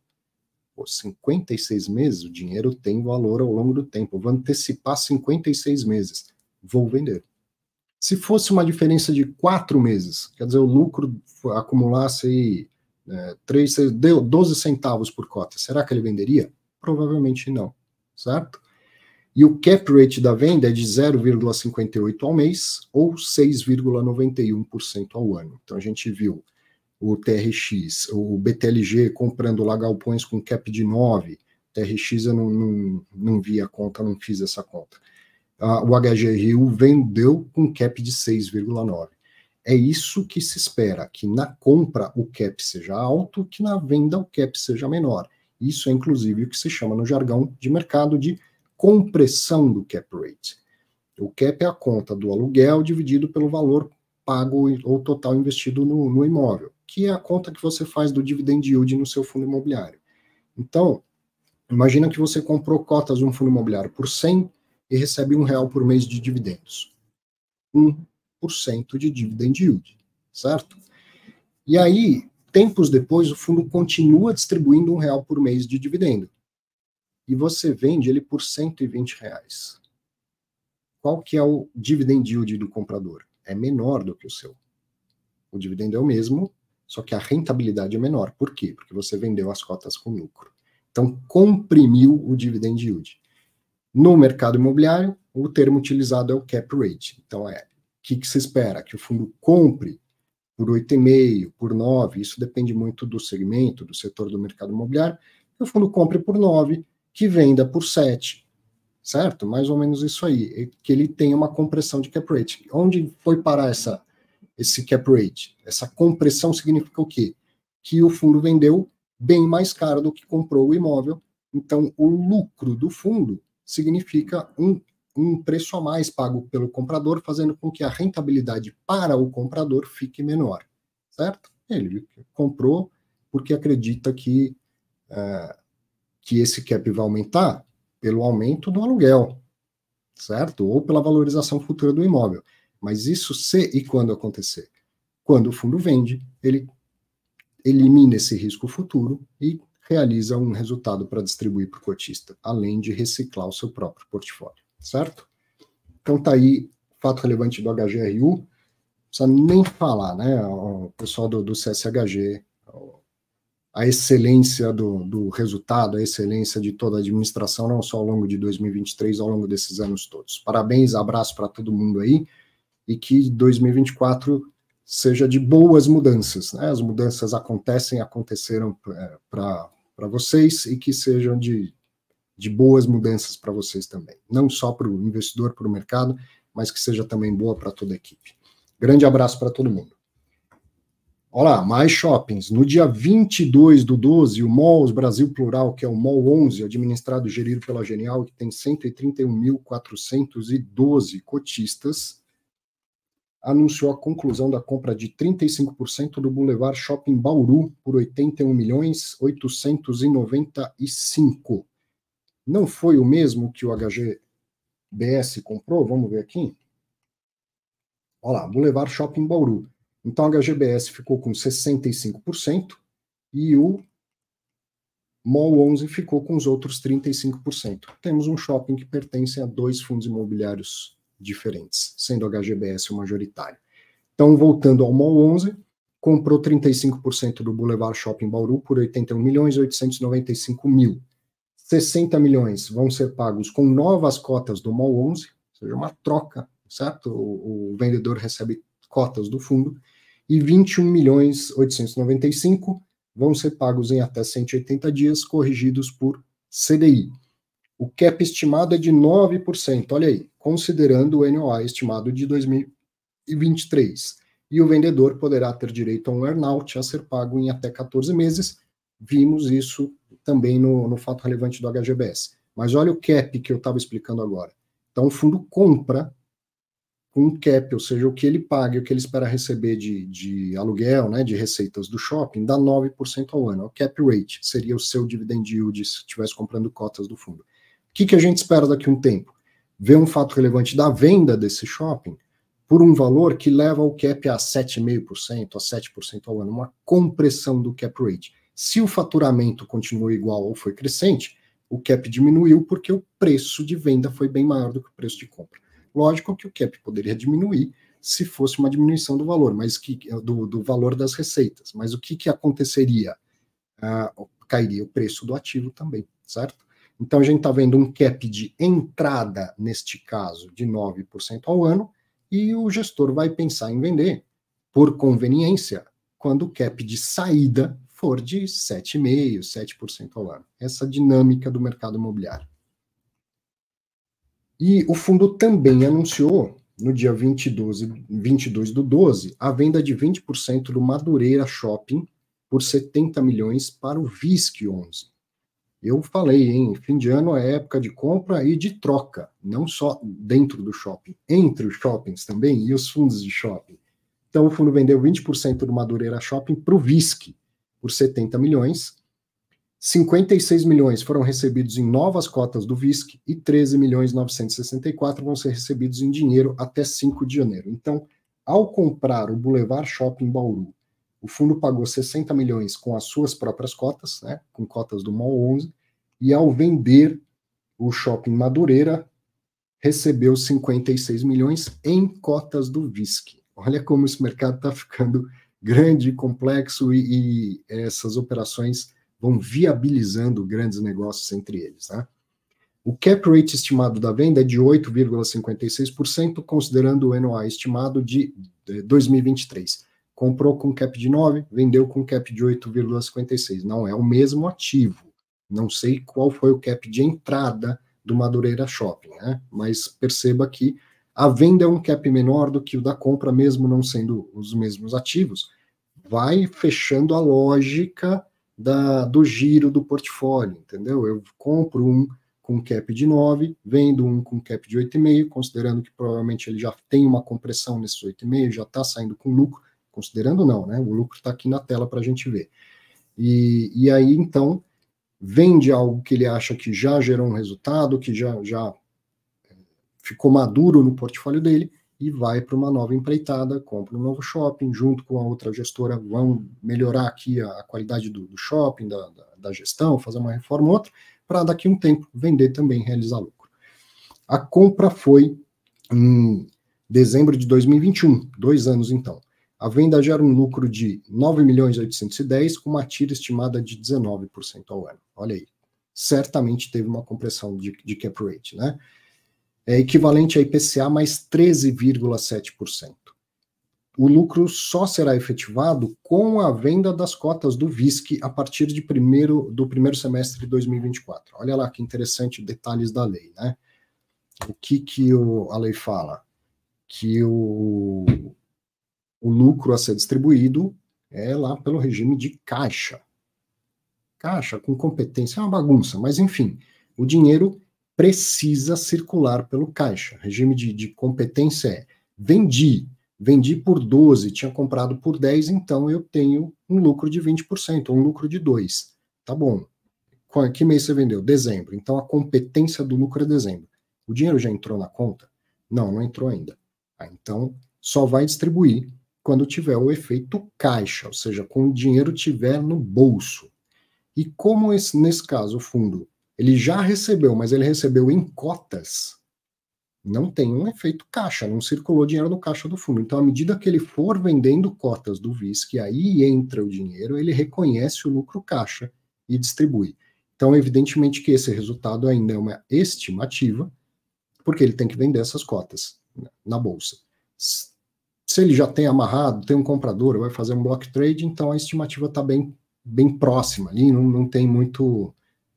Pô, 56 meses, o dinheiro tem valor ao longo do tempo. Eu vou antecipar 56 meses. Vou vender. Se fosse uma diferença de quatro meses, quer dizer, o lucro acumulasse aí, é, deu 12 centavos por cota, será que ele venderia? Provavelmente não, certo? E o cap rate da venda é de 0,58 ao mês ou 6,91% ao ano. Então a gente viu o TRX, o BTLG comprando lá galpões com cap de 9, TRX eu não, não, não vi a conta, não fiz essa conta a, o HGRU vendeu com cap de 6,9. É isso que se espera, que na compra o cap seja alto, que na venda o cap seja menor. Isso é inclusive o que se chama no jargão de mercado de compressão do cap rate. O cap é a conta do aluguel dividido pelo valor pago ou total investido no, no imóvel, que é a conta que você faz do dividend yield no seu fundo imobiliário. Então, imagina que você comprou cotas de um fundo imobiliário por 100, e recebe um real por mês de dividendos. 1% de dividend yield, certo? E aí, tempos depois, o fundo continua distribuindo um real por mês de dividendo. E você vende ele por 120 reais. Qual que é o dividend yield do comprador? É menor do que o seu. O dividendo é o mesmo, só que a rentabilidade é menor. Por quê? Porque você vendeu as cotas com lucro. Então, comprimiu o dividend yield. No mercado imobiliário, o termo utilizado é o cap rate. Então, é o que, que se espera? Que o fundo compre por 8,5, por 9, isso depende muito do segmento, do setor do mercado imobiliário, que o fundo compre por 9, que venda por 7, certo? Mais ou menos isso aí, que ele tenha uma compressão de cap rate. Onde foi parar essa, esse cap rate? Essa compressão significa o quê? Que o fundo vendeu bem mais caro do que comprou o imóvel, então o lucro do fundo significa um, um preço a mais pago pelo comprador, fazendo com que a rentabilidade para o comprador fique menor, certo? Ele comprou porque acredita que, uh, que esse cap vai aumentar pelo aumento do aluguel, certo? Ou pela valorização futura do imóvel. Mas isso se e quando acontecer? Quando o fundo vende, ele elimina esse risco futuro e realiza um resultado para distribuir para o cotista, além de reciclar o seu próprio portfólio, certo? Então tá aí fato relevante do HGRU, precisa nem falar, né? O pessoal do, do CSHG, a excelência do, do, resultado, a excelência de toda a administração, não só ao longo de 2023, ao longo desses anos todos. Parabéns, abraço para todo mundo aí e que 2024 seja de boas mudanças, né? As mudanças acontecem, aconteceram é, para para vocês e que sejam de, de boas mudanças para vocês também. Não só para o investidor, para o mercado, mas que seja também boa para toda a equipe. Grande abraço para todo mundo. Olá, mais shoppings. No dia 22 do 12, o Malls Brasil Plural, que é o Mall 11, administrado e gerido pela Genial, que tem 131.412 cotistas, anunciou a conclusão da compra de 35% do Boulevard Shopping Bauru por 81 milhões 895. Não foi o mesmo que o HGBS comprou? Vamos ver aqui. Olha lá, Boulevard Shopping Bauru. Então o HGBS ficou com 65% e o Mall 11 ficou com os outros 35%. Temos um shopping que pertence a dois fundos imobiliários diferentes, sendo o HGBS o majoritário. Então, voltando ao Mall 11, comprou 35% do Boulevard Shopping Bauru por 81 milhões e 895 mil. 60 milhões vão ser pagos com novas cotas do Mall 11, ou seja, uma troca, certo? O, o vendedor recebe cotas do fundo e 21 milhões 895 vão ser pagos em até 180 dias, corrigidos por CDI. O cap estimado é de 9%, olha aí, considerando o NOI estimado de 2023, e o vendedor poderá ter direito a um earnout a ser pago em até 14 meses. Vimos isso também no, no fato relevante do HGBS. Mas olha o cap que eu estava explicando agora. Então, o fundo compra um cap, ou seja, o que ele paga e o que ele espera receber de, de aluguel, né, de receitas do shopping, dá 9% ao ano. É o cap rate seria o seu dividend yield se estivesse comprando cotas do fundo. O que, que a gente espera daqui a um tempo? vê um fato relevante da venda desse shopping por um valor que leva o cap a 7,5%, a 7% ao ano, uma compressão do cap rate. Se o faturamento continuou igual ou foi crescente, o cap diminuiu porque o preço de venda foi bem maior do que o preço de compra. Lógico que o cap poderia diminuir se fosse uma diminuição do valor, mas que do, do valor das receitas. Mas o que, que aconteceria? Ah, cairia o preço do ativo também, certo? Então a gente está vendo um cap de entrada, neste caso, de 9% ao ano, e o gestor vai pensar em vender, por conveniência, quando o cap de saída for de 7,5%, 7% ao ano. Essa dinâmica do mercado imobiliário. E o fundo também anunciou, no dia 20, 22 do 12, a venda de 20% do Madureira Shopping por 70 milhões para o VISC 11. Eu falei, hein? Fim de ano é época de compra e de troca, não só dentro do shopping, entre os shoppings também e os fundos de shopping. Então, o fundo vendeu 20% do Madureira Shopping para o VISC por 70 milhões. 56 milhões foram recebidos em novas cotas do VISC e 13 milhões 964 vão ser recebidos em dinheiro até 5 de janeiro. Então, ao comprar o Boulevard Shopping Bauru o fundo pagou 60 milhões com as suas próprias cotas, né, com cotas do MOL 11, e ao vender o shopping Madureira, recebeu 56 milhões em cotas do VISC. Olha como esse mercado está ficando grande, complexo e, e, essas operações vão viabilizando grandes negócios entre eles. Né? O cap rate estimado da venda é de 8,56%, considerando o NOI estimado de 2023 comprou com cap de 9, vendeu com cap de 8,56. Não é o mesmo ativo. Não sei qual foi o cap de entrada do Madureira Shopping, né? Mas perceba que a venda é um cap menor do que o da compra, mesmo não sendo os mesmos ativos. Vai fechando a lógica da, do giro do portfólio, entendeu? Eu compro um com cap de 9, vendo um com cap de 8,5, considerando que provavelmente ele já tem uma compressão nesses 8,5, já está saindo com lucro, Considerando não, né? O lucro está aqui na tela para a gente ver. E, e aí, então, vende algo que ele acha que já gerou um resultado, que já, já é, ficou maduro no portfólio dele e vai para uma nova empreitada, compra um novo shopping, junto com a outra gestora vão melhorar aqui a, a qualidade do, do shopping, da, da, da, gestão, fazer uma reforma ou outra, para daqui a um tempo vender também, realizar lucro. A compra foi em dezembro de 2021, dois anos então. A venda gera um lucro de 9 milhões 810 com uma tira estimada de 19% ao ano. Olha aí. Certamente teve uma compressão de, de cap rate, né? É equivalente a IPCA mais 13,7%. O lucro só será efetivado com a venda das cotas do VISC a partir de primeiro, do primeiro semestre de 2024. Olha lá que interessante detalhes da lei, né? O que, que o, a lei fala? Que o, o lucro a ser distribuído é lá pelo regime de caixa. Caixa com competência é uma bagunça, mas enfim, o dinheiro precisa circular pelo caixa. O regime de, de competência é vendi, vendi por 12, tinha comprado por 10, então eu tenho um lucro de 20%, um lucro de 2%. Tá bom. Que mês você vendeu? Dezembro. Então a competência do lucro é dezembro. O dinheiro já entrou na conta? Não, não entrou ainda. Ah, então só vai distribuir quando tiver o efeito caixa, ou seja, quando o dinheiro tiver no bolso. E como esse, nesse caso o fundo ele já recebeu, mas ele recebeu em cotas, não tem um efeito caixa, não circulou dinheiro no caixa do fundo. Então, à medida que ele for vendendo cotas do VIS, que aí entra o dinheiro, ele reconhece o lucro caixa e distribui. Então, evidentemente que esse resultado ainda é uma estimativa, porque ele tem que vender essas cotas na bolsa se ele já tem amarrado, tem um comprador, vai fazer um block trade, então a estimativa está bem, bem próxima ali, não, não tem muito,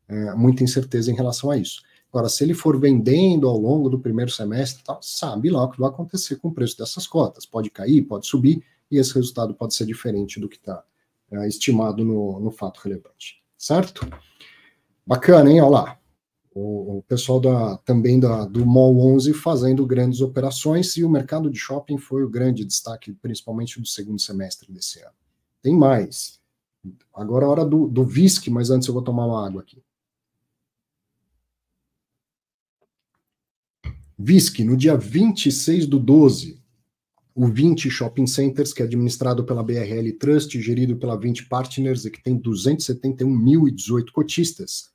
é, muita incerteza em relação a isso. Agora, se ele for vendendo ao longo do primeiro semestre, sabe lá o que vai acontecer com o preço dessas cotas. Pode cair, pode subir, e esse resultado pode ser diferente do que está é, estimado no, no fato relevante. Certo? Bacana, hein? Olha lá o, o pessoal da, também da, do Mall 11 fazendo grandes operações e o mercado de shopping foi o grande destaque, principalmente do segundo semestre desse ano. Tem mais. Agora é hora do, do VISC, mas antes eu vou tomar uma água aqui. VISC, no dia 26 do 12, o 20 Shopping Centers, que é administrado pela BRL Trust, gerido pela 20 Partners e que tem 271.018 cotistas,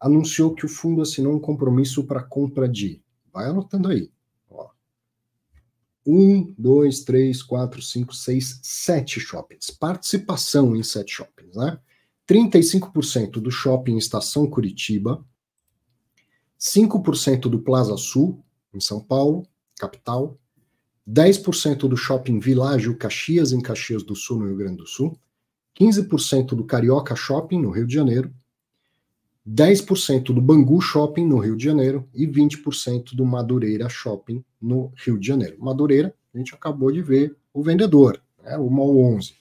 anunciou que o fundo assinou um compromisso para compra de. Vai anotando aí. Ó. Um, dois, três, quatro, cinco, seis, sete shoppings. Participação em sete shoppings, né? 35% do shopping Estação Curitiba, 5% do Plaza Sul, em São Paulo, capital, 10% do shopping Világio Caxias, em Caxias do Sul, no Rio Grande do Sul, 15% do Carioca Shopping, no Rio de Janeiro, 10% do Bangu Shopping no Rio de Janeiro e 20% do Madureira Shopping no Rio de Janeiro. Madureira, a gente acabou de ver o vendedor, né, o Mall 11.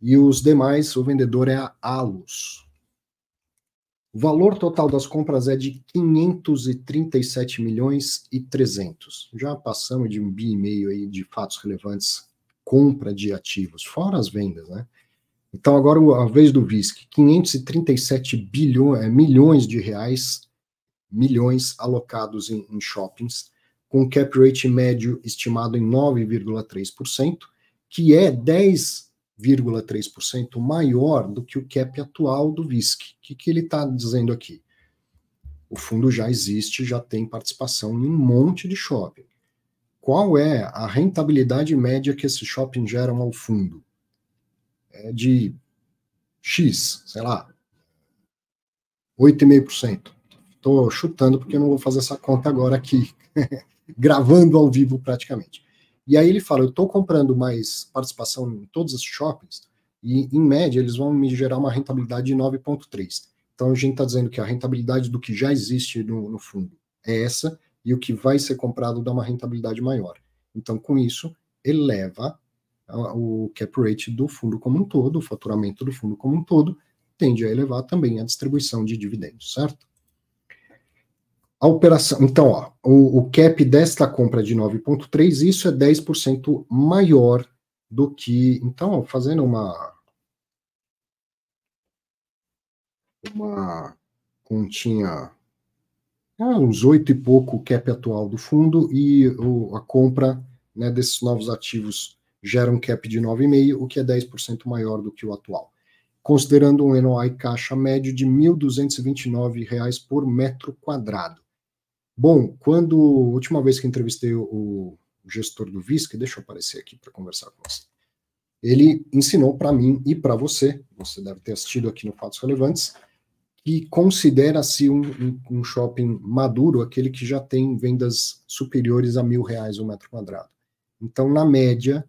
E os demais, o vendedor é a Alus. O valor total das compras é de 537 milhões e 300. Já passamos de um bi e meio aí de fatos relevantes compra de ativos, fora as vendas, né? Então, agora a vez do VISC, 537 bilhões, é, milhões de reais, milhões alocados em, em shoppings, com cap rate médio estimado em 9,3%, que é 10,3% maior do que o cap atual do VISC. O que, que ele está dizendo aqui? O fundo já existe, já tem participação em um monte de shopping. Qual é a rentabilidade média que esses shoppings geram ao fundo? É de X, sei lá, 8,5%. Estou chutando porque eu não vou fazer essa conta agora aqui, gravando ao vivo praticamente. E aí ele fala: eu estou comprando mais participação em todos esses shoppings, e em média eles vão me gerar uma rentabilidade de 9,3%. Então a gente está dizendo que a rentabilidade do que já existe no, no, fundo é essa, e o que vai ser comprado dá uma rentabilidade maior. Então, com isso, eleva o cap rate do fundo como um todo, o faturamento do fundo como um todo, tende a elevar também a distribuição de dividendos, certo? A operação, então, ó, o, o cap desta compra de 9,3, isso é 10% maior do que. Então, fazendo uma. Uma continha. Ah, uns oito e pouco o cap atual do fundo e o, a compra né, desses novos ativos gera um cap de 9,5, o que é 10% maior do que o atual. Considerando um NOI caixa médio de R$ 1.229 por metro quadrado. Bom, quando última vez que entrevistei o gestor do VISC, deixa eu aparecer aqui para conversar com você. Ele ensinou para mim e para você, você deve ter assistido aqui no Fatos Relevantes, que considera-se um, um, shopping maduro aquele que já tem vendas superiores a mil reais o um metro quadrado. Então, na média,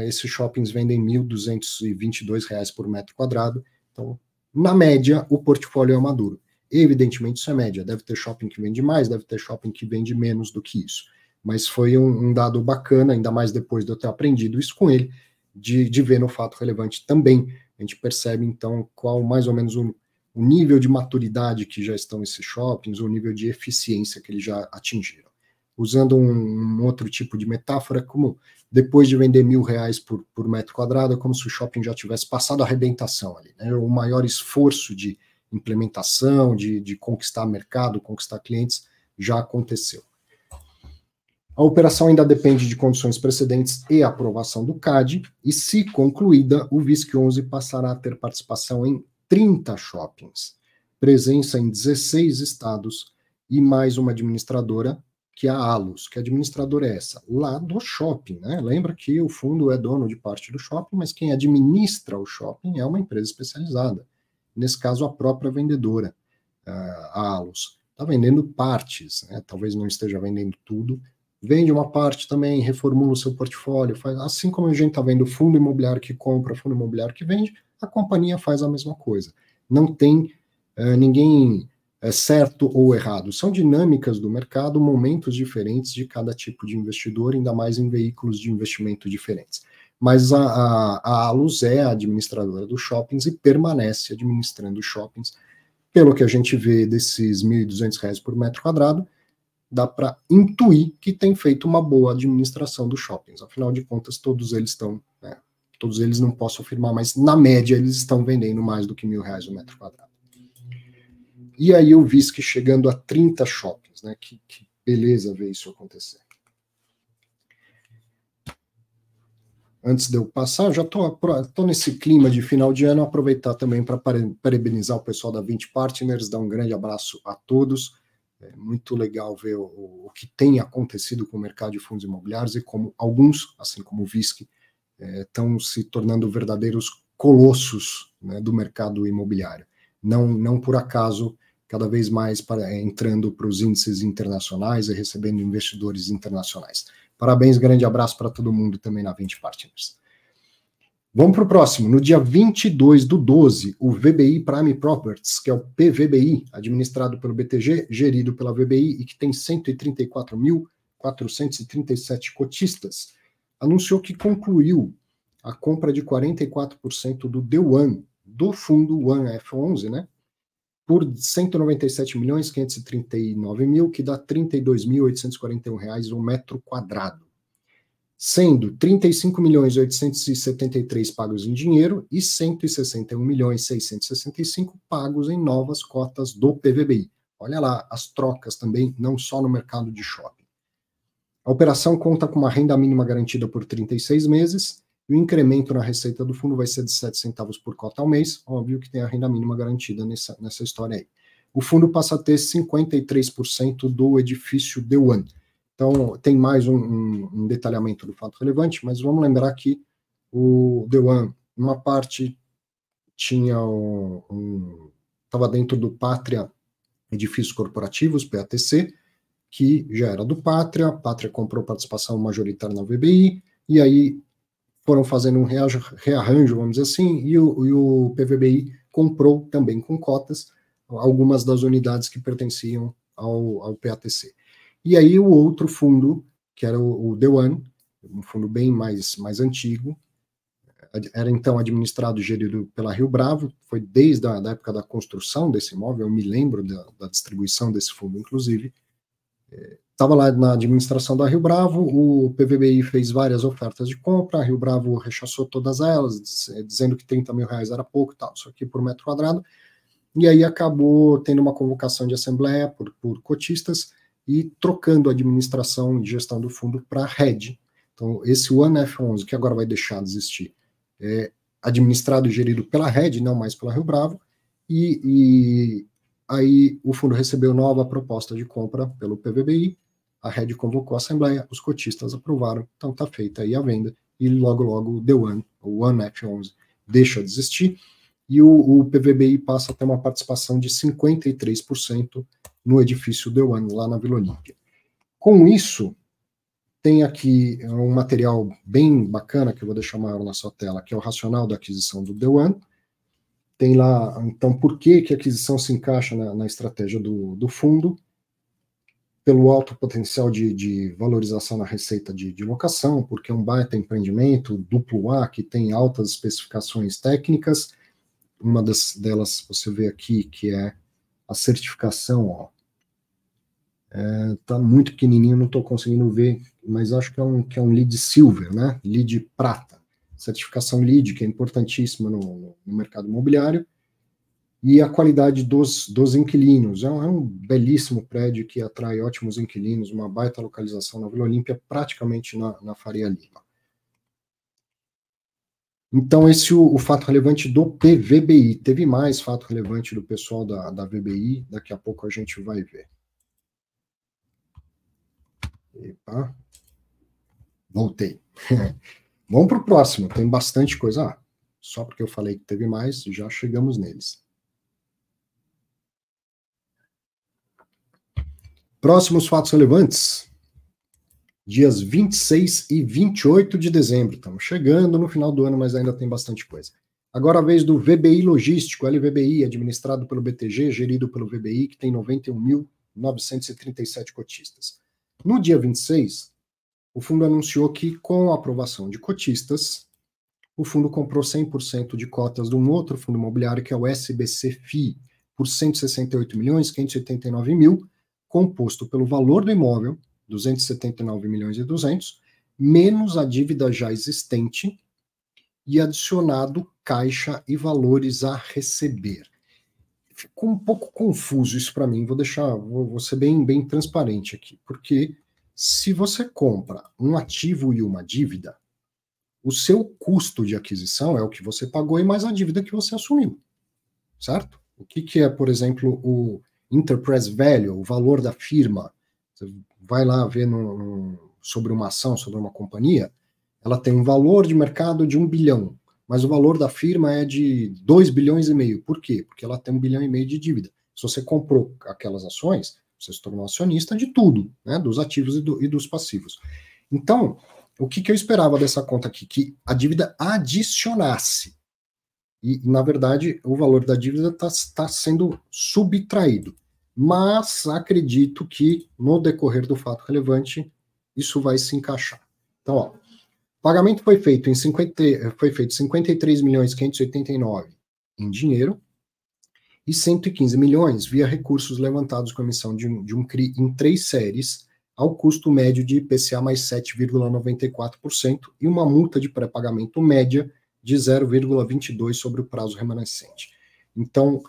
esses shoppings vendem R$ 1.222 por metro quadrado. Então, na média, o portfólio é maduro. Evidentemente, isso é média. Deve ter shopping que vende mais, deve ter shopping que vende menos do que isso. Mas foi um, um dado bacana, ainda mais depois de eu ter aprendido isso com ele, de, de ver no fato relevante também. A gente percebe, então, qual mais ou menos o, o nível de maturidade que já estão esses shoppings, o nível de eficiência que eles já atingiram. Usando um, um outro tipo de metáfora, como depois de vender mil reais por, por metro quadrado, é como se o shopping já tivesse passado a arrebentação ali, né? O maior esforço de implementação, de, de conquistar mercado, conquistar clientes, já aconteceu. A operação ainda depende de condições precedentes e aprovação do CAD, e se concluída, o VISC 11 passará a ter participação em 30 shoppings, presença em 16 estados e mais uma administradora, que é a Alus, que administradora é essa, lá do shopping, né? Lembra que o fundo é dono de parte do shopping, mas quem administra o shopping é uma empresa especializada. Nesse caso, a própria vendedora, a Alus. Está vendendo partes, né? talvez não esteja vendendo tudo. Vende uma parte também, reformula o seu portfólio. Faz, assim como a gente está vendo fundo imobiliário que compra, fundo imobiliário que vende, a companhia faz a mesma coisa. Não tem uh, ninguém é certo ou errado. São dinâmicas do mercado, momentos diferentes de cada tipo de investidor, ainda mais em veículos de investimento diferentes. Mas a, a, a Alus é a administradora dos shoppings e permanece administrando os shoppings. Pelo que a gente vê desses R$ 1.200 por metro quadrado, dá para intuir que tem feito uma boa administração dos shoppings. Afinal de contas, todos eles estão, né, todos eles não posso afirmar, mas na média eles estão vendendo mais do que mil reais o metro quadrado. E aí o VISC chegando a 30 shoppings, né? Que, que beleza ver isso acontecer. Antes de eu passar, já estou nesse clima de final de ano, aproveitar também para parabenizar o pessoal da 20 Partners, dar um grande abraço a todos. É muito legal ver o, o, que tem acontecido com o mercado de fundos imobiliários e como alguns, assim como o VISC, estão é, se tornando verdadeiros colossos né, do mercado imobiliário. Não, não por acaso cada vez mais para, eh, entrando para os índices internacionais e recebendo investidores internacionais. Parabéns, grande abraço para todo mundo também na 20 Partners. Vamos para o próximo. No dia 22 do 12, o VBI Prime Properties, que é o PVBI, administrado pelo BTG, gerido pela VBI e que tem 134.437 cotistas, anunciou que concluiu a compra de 44% do The One, do fundo One F11, né? por 197 milhões 539 mil, que dá 32.841 reais o metro quadrado, sendo 35 milhões 873 pagos em dinheiro e 161 milhões 665 pagos em novas cotas do PVBI. Olha lá as trocas também, não só no mercado de shopping. A operação conta com uma renda mínima garantida por 36 meses o incremento na receita do fundo vai ser de 7 centavos por cota ao mês, óbvio que tem a renda mínima garantida nessa, nessa história aí. O fundo passa a ter 53% do edifício The One. Então, tem mais um, um, um, detalhamento do fato relevante, mas vamos lembrar que o The One, uma parte tinha estava um, dentro do Pátria Edifícios Corporativos, PATC, que já era do Pátria, a Pátria comprou participação majoritária na VBI, e aí foram fazendo um rearranjo, vamos dizer assim, e o, e o PVBI comprou também com cotas algumas das unidades que pertenciam ao, ao PATC. E aí o outro fundo, que era o, o The One, um fundo bem mais, mais antigo, era então administrado e gerido pela Rio Bravo, foi desde a da época da construção desse imóvel, eu me lembro da, da distribuição desse fundo, inclusive, é, Estava lá na administração da Rio Bravo, o PVBI fez várias ofertas de compra, a Rio Bravo rechaçou todas elas, eh, dizendo que 30 mil reais era pouco e tal, isso aqui por metro quadrado. E aí acabou tendo uma convocação de assembleia por, por cotistas e trocando a administração de gestão do fundo para a Red. Então, esse One F11, que agora vai deixar de existir, é administrado e gerido pela Red, não mais pela Rio Bravo, e, e aí o fundo recebeu nova proposta de compra pelo PVBI, a rede convocou a assembleia, os cotistas aprovaram, então está feita aí a venda, e logo logo o The One, o f 11, deixa de existir, e o, o, PVBI passa a ter uma participação de 53% no edifício The One, lá na Vila Olímpia. Com isso, tem aqui um material bem bacana que eu vou deixar maior na sua tela, que é o racional da aquisição do The One. Tem lá, então, por que, que a aquisição se encaixa na, na estratégia do, do fundo pelo alto potencial de, de valorização na receita de, de, locação, porque é um baita empreendimento duplo A que tem altas especificações técnicas. Uma das, delas você vê aqui que é a certificação, ó. É, tá muito pequenininho, não estou conseguindo ver, mas acho que é um que é um lead silver, né? Lead prata. Certificação lead que é importantíssima no, no mercado imobiliário e a qualidade dos, dos inquilinos. É um, é um, belíssimo prédio que atrai ótimos inquilinos, uma baita localização na Vila Olímpia, praticamente na, na Faria Lima. Então, esse o, o fato relevante do PVBI. Teve mais fato relevante do pessoal da, da VBI, daqui a pouco a gente vai ver. Epa. Voltei. Vamos para o próximo, tem bastante coisa. Ah, só porque eu falei que teve mais, já chegamos neles. Próximos fatos relevantes. Dias 26 e 28 de dezembro. Estamos chegando no final do ano, mas ainda tem bastante coisa. Agora a vez do VBI Logístico, LVBI, administrado pelo BTG, gerido pelo VBI, que tem 91.937 cotistas. No dia 26, o fundo anunciou que, com a aprovação de cotistas, o fundo comprou 100% de cotas de um outro fundo imobiliário, que é o SBC-FI, por R$ milhões mil composto pelo valor do imóvel, 279 milhões e 200, menos a dívida já existente e adicionado caixa e valores a receber. Ficou um pouco confuso isso para mim, vou deixar, vou, vou ser bem, bem transparente aqui, porque se você compra um ativo e uma dívida, o seu custo de aquisição é o que você pagou e mais a dívida que você assumiu, certo? O que, que é, por exemplo, o, enterprise value, o valor da firma. Você vai lá ver no, no, sobre uma ação, sobre uma companhia, ela tem um valor de mercado de um bilhão, mas o valor da firma é de dois bilhões e meio. Por quê? Porque ela tem um bilhão e meio de dívida. Se você comprou aquelas ações, você se tornou acionista de tudo, né? dos ativos e, do, e dos passivos. Então, o que, que, eu esperava dessa conta aqui? Que a dívida adicionasse. E, na verdade, o valor da dívida está tá sendo subtraído mas acredito que no decorrer do fato relevante isso vai se encaixar. Então, ó, pagamento foi feito em 50, foi feito 53 milhões 589 em dinheiro e 115 milhões via recursos levantados com a emissão de um, de um CRI em três séries ao custo médio de IPCA mais 7,94% e uma multa de pré-pagamento média de 0,22 sobre o prazo remanescente. Então,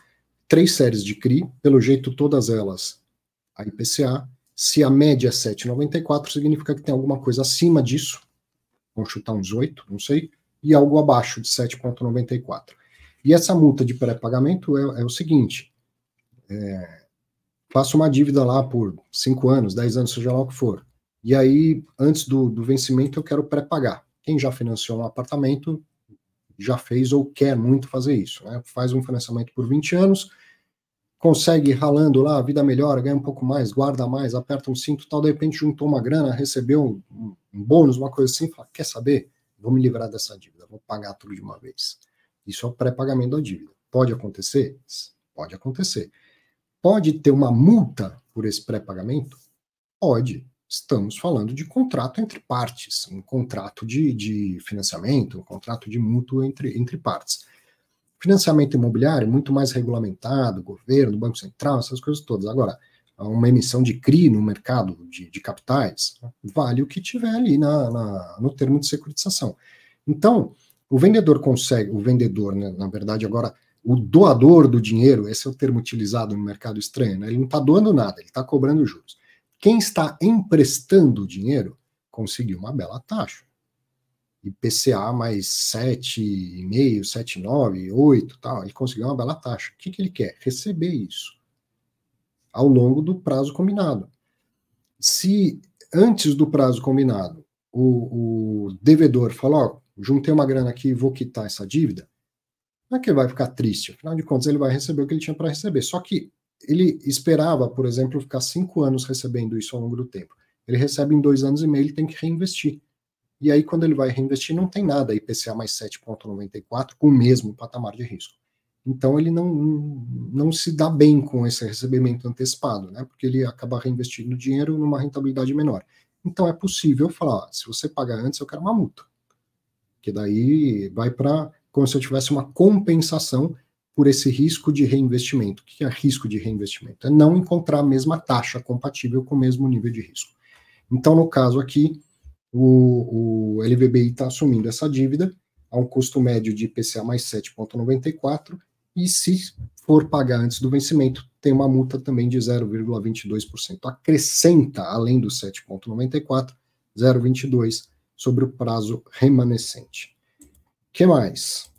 três séries de CRI, pelo jeito todas elas a IPCA. Se a média é 7,94, significa que tem alguma coisa acima disso, vamos chutar uns 8, não sei, e algo abaixo de 7,94. E essa multa de pré-pagamento é, é, o seguinte: é, faço uma dívida lá por 5 anos, 10 anos, seja lá o que for. E aí, antes do, do vencimento, eu quero pré-pagar. Quem já financiou um apartamento já fez ou quer muito fazer isso. Né? Faz um financiamento por 20 anos, consegue ralando lá, a vida melhora, ganha um pouco mais, guarda mais, aperta um cinto tal, de repente juntou uma grana, recebeu um, um, um bônus, uma coisa assim, fala, quer saber? Vou me livrar dessa dívida, vou pagar tudo de uma vez. Isso é o pré-pagamento da dívida. Pode acontecer? Pode acontecer. Pode ter uma multa por esse pré-pagamento? Pode. Estamos falando de contrato entre partes, um contrato de, de financiamento, um contrato de mútuo entre, entre partes. Financiamento imobiliário, é muito mais regulamentado, governo, Banco Central, essas coisas todas. Agora, uma emissão de CRI no mercado de, de capitais, vale o que tiver ali na, na, no termo de securitização. Então, o vendedor consegue, o vendedor, né, na verdade, agora, o doador do dinheiro, esse é o termo utilizado no mercado estranho, né, ele não está doando nada, ele está cobrando juros. Quem está emprestando dinheiro conseguiu uma bela taxa. IPCA mais 7,5, 7,9, 8, tal, ele conseguiu uma bela taxa. O que, que ele quer? Receber isso ao longo do prazo combinado. Se antes do prazo combinado o, o devedor falou, juntei uma grana aqui e vou quitar essa dívida, não é que ele vai ficar triste, afinal de contas ele vai receber o que ele tinha para receber. Só que ele esperava, por exemplo, ficar cinco anos recebendo isso ao longo do tempo. Ele recebe em dois anos e meio, ele tem que reinvestir. E aí, quando ele vai reinvestir, não tem nada IPCA mais 7,94 com o mesmo patamar de risco. Então, ele não, não se dá bem com esse recebimento antecipado, né? porque ele acaba reinvestindo dinheiro numa rentabilidade menor. Então, é possível falar: se você pagar antes, eu quero uma multa. Que daí vai para como se eu tivesse uma compensação por esse risco de reinvestimento. O que é risco de reinvestimento? É não encontrar a mesma taxa compatível com o mesmo nível de risco. Então, no caso aqui, o, o LVBI está assumindo essa dívida a um custo médio de IPCA mais 7,94 e se for pagar antes do vencimento, tem uma multa também de 0,22%. Acrescenta, além do 7,94, 0,22% sobre o prazo remanescente. que mais?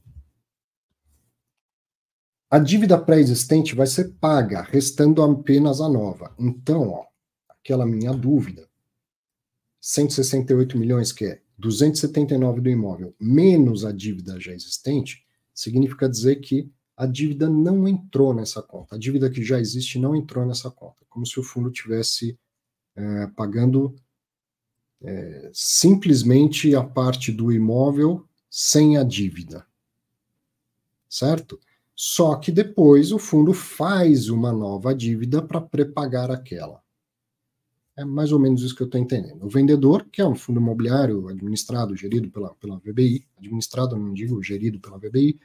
A dívida pré-existente vai ser paga, restando apenas a nova. Então, ó, aquela minha dúvida, 168 milhões, que é 279 do imóvel, menos a dívida já existente, significa dizer que a dívida não entrou nessa conta. A dívida que já existe não entrou nessa conta. Como se o fundo tivesse é, pagando é, simplesmente a parte do imóvel sem a dívida. Certo? Só que depois o fundo faz uma nova dívida para prepagar aquela. É mais ou menos isso que eu estou entendendo. O vendedor, que é um fundo imobiliário administrado, gerido pela, pela VBI, administrado, não digo gerido pela VBI,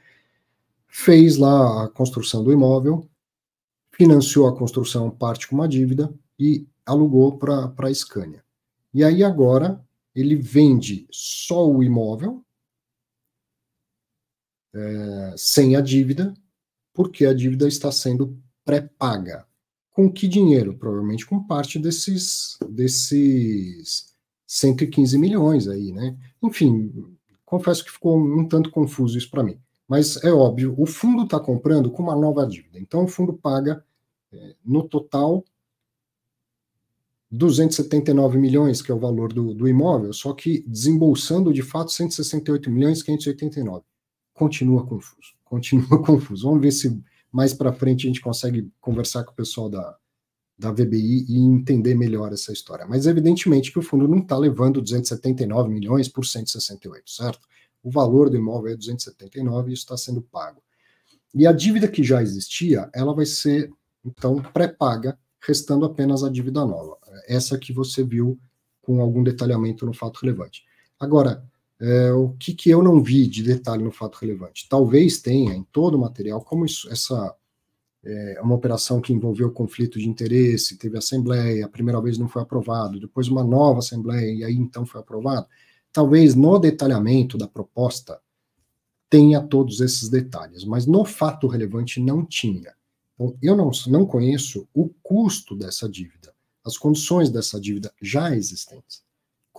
fez lá a construção do imóvel, financiou a construção parte com uma dívida e alugou para a Scania. E aí agora ele vende só o imóvel, é, sem a dívida, porque a dívida está sendo pré-paga. Com que dinheiro? Provavelmente com parte desses, desses 115 milhões aí, né? Enfim, confesso que ficou um tanto confuso isso para mim. Mas é óbvio, o fundo está comprando com uma nova dívida. Então, o fundo paga, é, no total, 279 milhões, que é o valor do, do imóvel, só que desembolsando de fato 168 milhões 589 continua confuso, continua confuso. Vamos ver se mais para frente a gente consegue conversar com o pessoal da, da VBI e entender melhor essa história. Mas evidentemente que o fundo não está levando 279 milhões por 168, certo? O valor do imóvel é 279 e isso está sendo pago. E a dívida que já existia, ela vai ser então pré-paga, restando apenas a dívida nova. Essa que você viu com algum detalhamento no fato relevante. Agora, é, o que, que eu não vi de detalhe no fato relevante. Talvez tenha em todo o material, como isso, essa é uma operação que envolveu conflito de interesse, teve assembleia, a primeira vez não foi aprovado, depois uma nova assembleia e aí então foi aprovado. Talvez no detalhamento da proposta tenha todos esses detalhes, mas no fato relevante não tinha. Então, eu não, não conheço o custo dessa dívida, as condições dessa dívida já existentes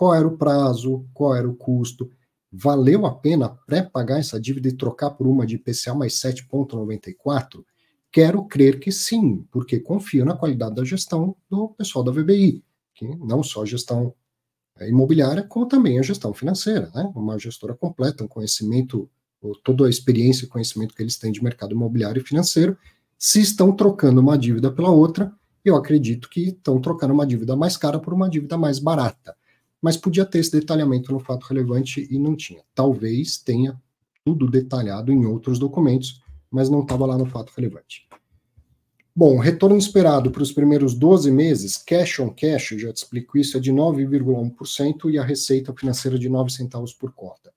qual era o prazo, qual era o custo, valeu a pena pré-pagar essa dívida e trocar por uma de IPCA mais 7,94? Quero crer que sim, porque confio na qualidade da gestão do pessoal da VBI, que não só a gestão é, imobiliária, como também a gestão financeira, né? Uma gestora completa, um conhecimento, toda a experiência e conhecimento que eles têm de mercado imobiliário e financeiro, se estão trocando uma dívida pela outra, eu acredito que estão trocando uma dívida mais cara por uma dívida mais barata mas podia ter esse detalhamento no fato relevante e não tinha. Talvez tenha tudo detalhado em outros documentos, mas não estava lá no fato relevante. Bom, retorno esperado para os primeiros 12 meses, cash on cash, já te explico isso, é de 9,1% e a receita financeira de 9 centavos por cota,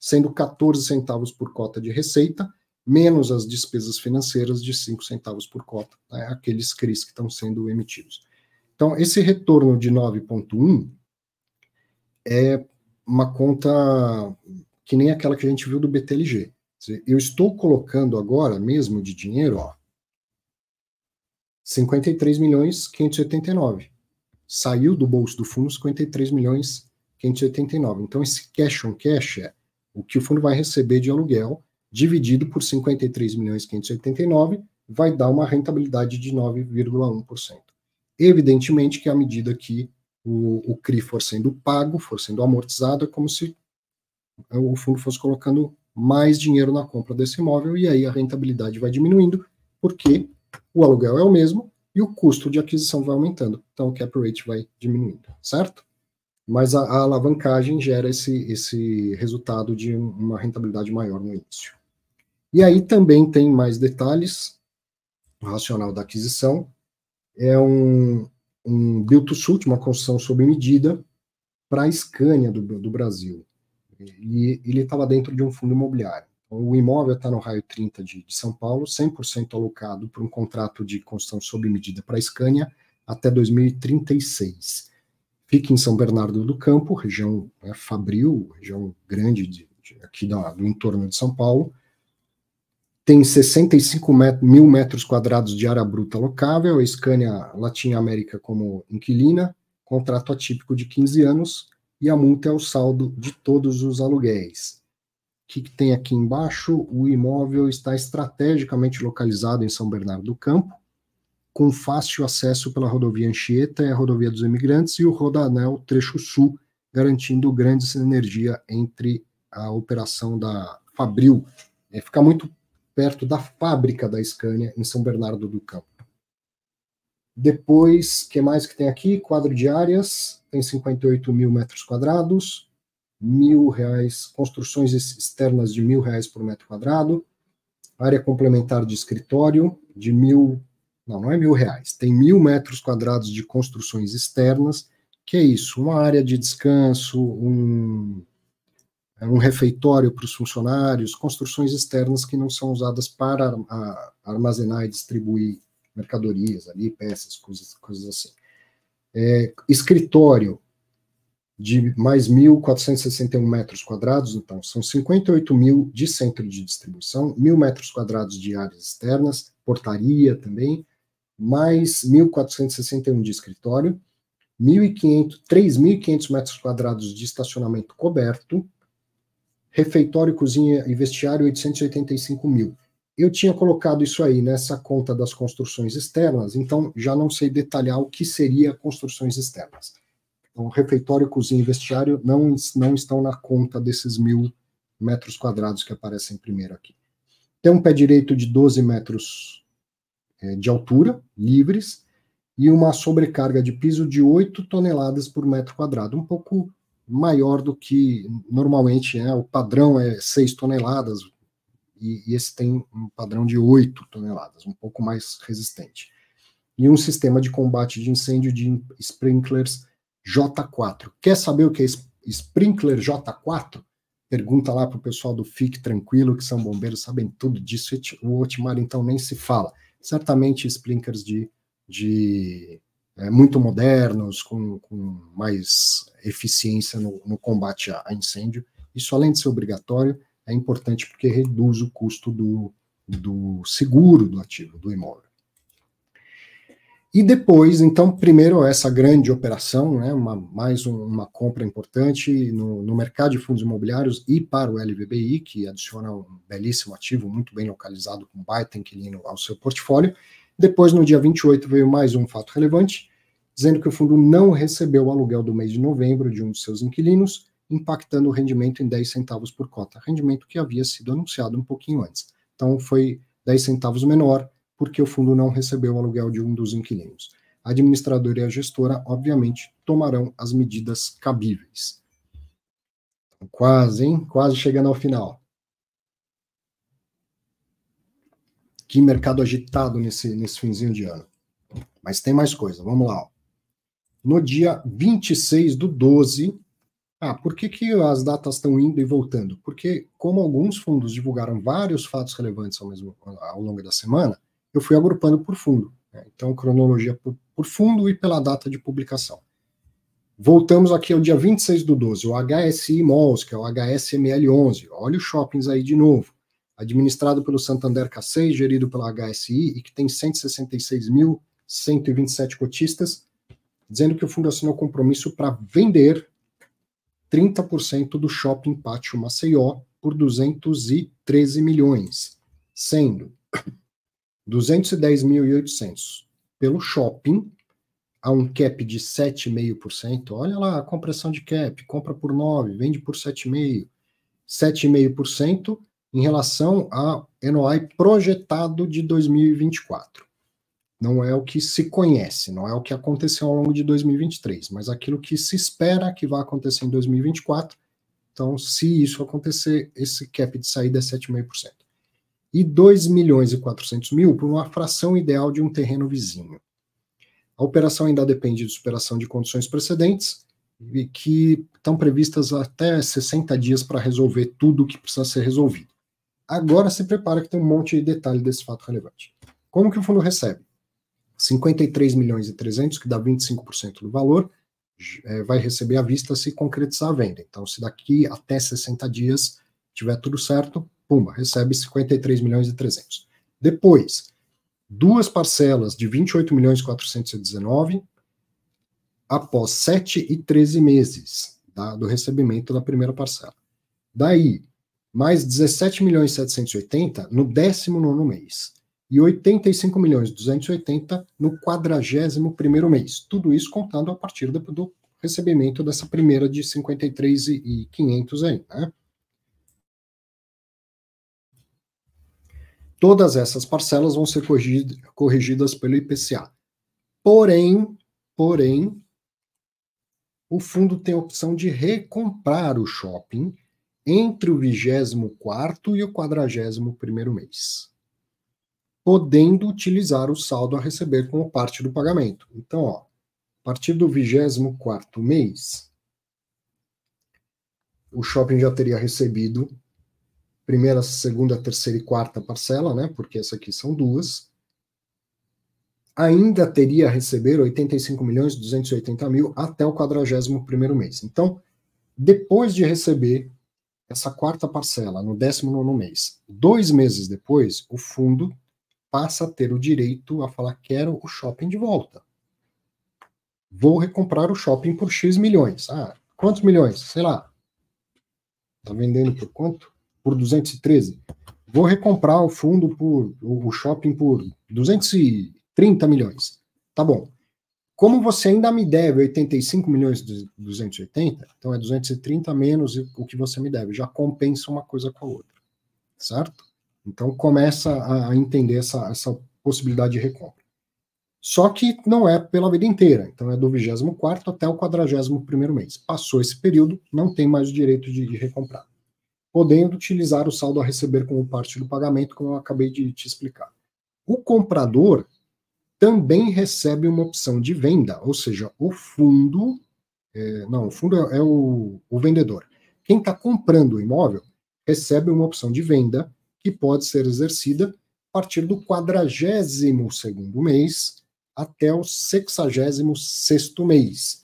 sendo 14 centavos por cota de receita, menos as despesas financeiras de 5 centavos por cota, né, aqueles CRIs que estão sendo emitidos. Então, esse retorno de 9,1 é uma conta que nem aquela que a gente viu do BTLG. Eu estou colocando agora mesmo de dinheiro, ó, 53 milhões 589. Saiu do bolso do fundo 53 milhões 589. Então esse cash on cash é o que o fundo vai receber de aluguel dividido por 53 milhões 589 vai dar uma rentabilidade de 9,1%. Evidentemente que à medida que o, o CRI for sendo pago, for sendo amortizado, é como se é, o fundo fosse colocando mais dinheiro na compra desse imóvel e aí a rentabilidade vai diminuindo, porque o aluguel é o mesmo e o custo de aquisição vai aumentando. Então o cap rate vai diminuindo, certo? Mas a, a alavancagem gera esse, esse resultado de uma rentabilidade maior no início. E aí também tem mais detalhes. O racional da aquisição é um, um built to suit, uma construção sob medida, para a Scania do, do Brasil. E ele estava tá dentro de um fundo imobiliário. Então, o imóvel está no raio 30 de, de São Paulo, 100% alocado por um contrato de construção sob medida para a Scania até 2036. Fica em São Bernardo do Campo, região né, Fabril, região grande de, de, aqui da, do entorno de São Paulo, tem 65 met mil metros quadrados de área bruta locável, a Scania Latinha América como inquilina, contrato atípico de 15 anos, e a multa é o saldo de todos os aluguéis. O que, que tem aqui embaixo? O imóvel está estrategicamente localizado em São Bernardo do Campo, com fácil acesso pela rodovia Anchieta e é a rodovia dos Imigrantes e o Rodanel Trecho Sul, garantindo grande sinergia entre a operação da Fabril. É, fica muito perto da fábrica da Scania, em São Bernardo do Campo. Depois, que mais que tem aqui? Quadro de áreas, tem 58 mil metros quadrados, mil reais, construções externas de mil reais por metro quadrado, área complementar de escritório de mil, não, não é mil reais, tem mil metros quadrados de construções externas, que é isso, uma área de descanso, um, é um refeitório para os funcionários, construções externas que não são usadas para armazenar e distribuir mercadorias ali, peças, coisas, coisas assim. É, escritório de mais 1.461 metros quadrados, então são 58 mil de centro de distribuição, mil metros quadrados de áreas externas, portaria também, mais 1.461 de escritório, 3.500 metros quadrados de estacionamento coberto, refeitório, cozinha e vestiário, 885 mil. Eu tinha colocado isso aí nessa conta das construções externas, então já não sei detalhar o que seria construções externas. Então, refeitório, cozinha e vestiário não, não estão na conta desses mil metros quadrados que aparecem primeiro aqui. Tem um pé direito de 12 metros eh, de altura, livres, e uma sobrecarga de piso de 8 toneladas por metro quadrado, um pouco maior do que normalmente é. O padrão é 6 toneladas e, e esse tem um padrão de 8 toneladas, um pouco mais resistente. E um sistema de combate de incêndio de sprinklers J4. Quer saber o que é sprinkler J4? Pergunta lá para o pessoal do Fique Tranquilo, que são bombeiros, sabem tudo disso. O Otmar, então, nem se fala. Certamente sprinklers de, de é, muito modernos, com, com, mais eficiência no, no combate a, a, incêndio. Isso, além de ser obrigatório, é importante porque reduz o custo do, do seguro do ativo, do imóvel. E depois, então, primeiro essa grande operação, né, uma, mais um, uma compra importante no, no, mercado de fundos imobiliários e para o LVBI, que adiciona um belíssimo ativo, muito bem localizado, com baita inquilino ao seu portfólio. Depois, no dia 28, veio mais um fato relevante, dizendo que o fundo não recebeu o aluguel do mês de novembro de um dos seus inquilinos, impactando o rendimento em 10 centavos por cota, rendimento que havia sido anunciado um pouquinho antes. Então, foi 10 centavos menor, porque o fundo não recebeu o aluguel de um dos inquilinos. A administradora e a gestora, obviamente, tomarão as medidas cabíveis. Então, quase, hein? Quase chegando ao final. que mercado agitado nesse, nesse finzinho de ano. Mas tem mais coisa, vamos lá. No dia 26 do 12. Ah, por que, que as datas estão indo e voltando? Porque, como alguns fundos divulgaram vários fatos relevantes ao, mesmo, ao longo da semana, eu fui agrupando por fundo. Né? Então, cronologia por, por fundo e pela data de publicação. Voltamos aqui ao dia 26 do 12, o HSI Malls, que é o HSML11. Olha os shoppings aí de novo administrado pelo Santander Cassei, gerido pela HSI e que tem 166.127 cotistas, dizendo que o fundo assinou compromisso para vender 30% do shopping Pátio Maceió por 213 milhões, sendo 210.800 pelo shopping a um cap de 7,5%. Olha lá a compressão de cap, compra por 9, vende por 7,5. 7,5% em relação ao NOI projetado de 2024. Não é o que se conhece, não é o que aconteceu ao longo de 2023, mas aquilo que se espera que vá acontecer em 2024. Então, se isso acontecer, esse cap de saída é 7,5%. E 2 milhões e 400 mil por uma fração ideal de um terreno vizinho. A operação ainda depende de superação de condições precedentes, e que estão previstas até 60 dias para resolver tudo o que precisa ser resolvido. Agora se prepara que tem um monte de detalhe desse fato relevante. Como que o fundo recebe? 53 milhões e 300, que dá 25% do valor, é, vai receber à vista se concretizar a venda. Então, se daqui até 60 dias tiver tudo certo, pumba, recebe 53 milhões e 300. Depois, duas parcelas de 28 milhões e 419 após 7 e 13 meses tá, do recebimento da primeira parcela. Daí, mais 17 milhões 780 no 19 mês e 85 milhões 280 no 41 mês. Tudo isso contando a partir do, do recebimento dessa primeira de 53,500 e, e aí, né? Todas essas parcelas vão ser corrigidas pelo IPCA. Porém, porém, o fundo tem a opção de recomprar o shopping entre o 24 e o 41 mês, podendo utilizar o saldo a receber como parte do pagamento. Então, ó, a partir do 24 mês, o shopping já teria recebido primeira, segunda, terceira e quarta parcela, né? Porque essa aqui são duas. Ainda teria a receber 85 milhões 280 mil até o 41 primeiro mês. Então, depois de receber essa quarta parcela no 19 mês. Dois meses depois, o fundo passa a ter o direito a falar: quero o shopping de volta. Vou recomprar o shopping por X milhões. Ah, quantos milhões? Sei lá. Tá vendendo por quanto? Por 213. Vou recomprar o fundo por o shopping por 230 milhões. Tá bom. Como você ainda me deve 85 milhões e 280, então é 230 menos o que você me deve, já compensa uma coisa com a outra, certo? Então começa a entender essa, essa possibilidade de recompra. Só que não é pela vida inteira, então é do 24 até o 41 mês. Passou esse período, não tem mais o direito de, de recomprar podendo utilizar o saldo a receber como parte do pagamento, como eu acabei de te explicar. O comprador, também recebe uma opção de venda, ou seja, o fundo, é, não, o fundo é, é o, o vendedor. Quem está comprando o imóvel recebe uma opção de venda que pode ser exercida a partir do 42 segundo mês até o 66 mês,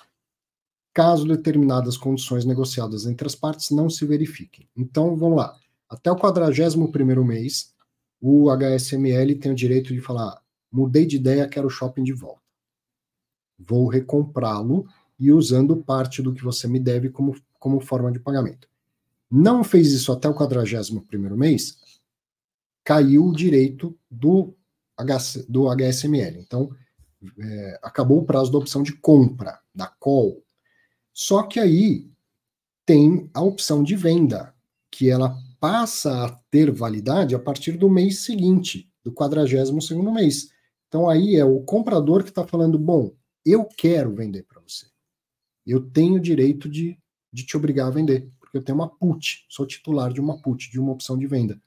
caso determinadas condições negociadas entre as partes não se verifiquem. Então, vamos lá. Até o 41 primeiro mês, o HSML tem o direito de falar Mudei de ideia, quero o shopping de volta. Vou recomprá-lo e usando parte do que você me deve como, como forma de pagamento. Não fez isso até o 41 mês, caiu o direito do, do HSML. Então, é, acabou o prazo da opção de compra, da call. Só que aí tem a opção de venda, que ela passa a ter validade a partir do mês seguinte, do 42 segundo mês. Então aí é o comprador que está falando: bom, eu quero vender para você. Eu tenho direito de, de te obrigar a vender, porque eu tenho uma put, sou titular de uma put, de uma opção de venda.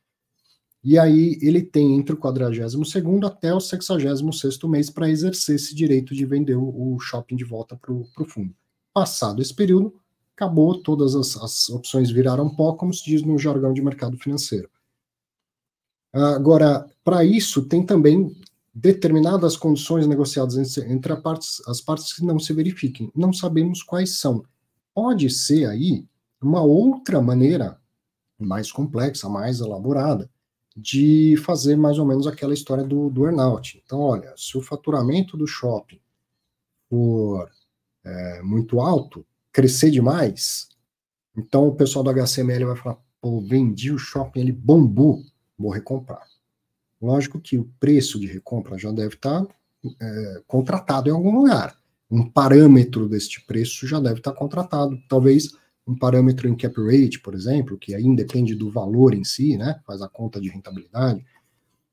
E aí ele tem entre o 42 até o 66 mês para exercer esse direito de vender o, o shopping de volta para o fundo. Passado esse período, acabou, todas as, as, opções viraram pó, como se diz no jargão de mercado financeiro. Agora, para isso, tem também determinadas condições negociadas entre partes, as partes que não se verifiquem. Não sabemos quais são. Pode ser aí uma outra maneira mais complexa, mais elaborada, de fazer mais ou menos aquela história do, do earnout. Então, olha, se o faturamento do shopping for é, muito alto, crescer demais, então o pessoal do HCML vai falar, pô, vendi o shopping, ele bombou, vou recomprar. Lógico que o preço de recompra já deve estar tá, é, contratado em algum lugar. Um parâmetro deste preço já deve estar tá contratado. Talvez um parâmetro em cap rate, por exemplo, que ainda depende do valor em si, né? Faz a conta de rentabilidade.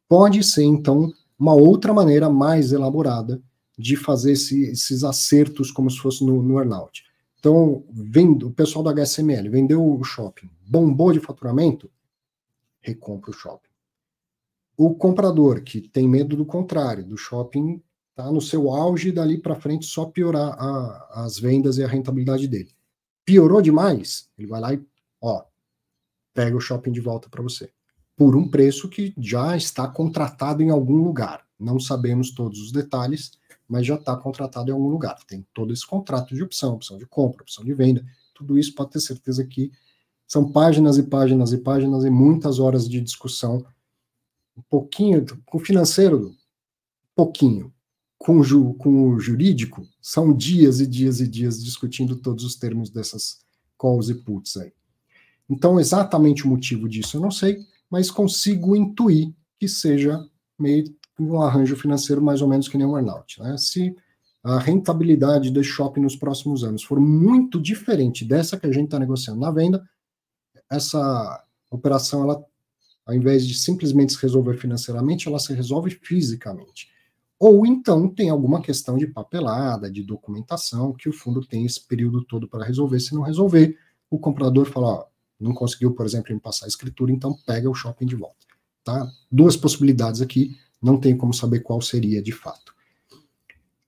Pode ser, então, uma outra maneira mais elaborada de fazer esse, esses acertos como se fosse no, no earnout. Então, vendo, o pessoal da HSML vendeu o shopping, bombou de faturamento, recompra o shopping o comprador que tem medo do contrário, do shopping tá no seu auge e dali para frente só piorar a, as vendas e a rentabilidade dele. Piorou demais, ele vai lá e ó, pega o shopping de volta para você por um preço que já está contratado em algum lugar. Não sabemos todos os detalhes, mas já está contratado em algum lugar. Tem todo esse contrato de opção, opção de compra, opção de venda. Tudo isso pode ter certeza que são páginas e páginas e páginas e muitas horas de discussão um pouquinho, com o financeiro, pouquinho. Com o, ju, com o jurídico, são dias e dias e dias discutindo todos os termos dessas calls e puts aí. Então, exatamente o motivo disso eu não sei, mas consigo intuir que seja meio um arranjo financeiro mais ou menos que nem um earnout. Né? Se a rentabilidade do shopping nos próximos anos for muito diferente dessa que a gente está negociando na venda, essa operação ela ao invés de simplesmente se resolver financeiramente, ela se resolve fisicamente. Ou então tem alguma questão de papelada, de documentação, que o fundo tem esse período todo para resolver. Se não resolver, o comprador fala: ó, não conseguiu, por exemplo, me passar a escritura, então pega o shopping de volta. Tá? Duas possibilidades aqui, não tem como saber qual seria de fato.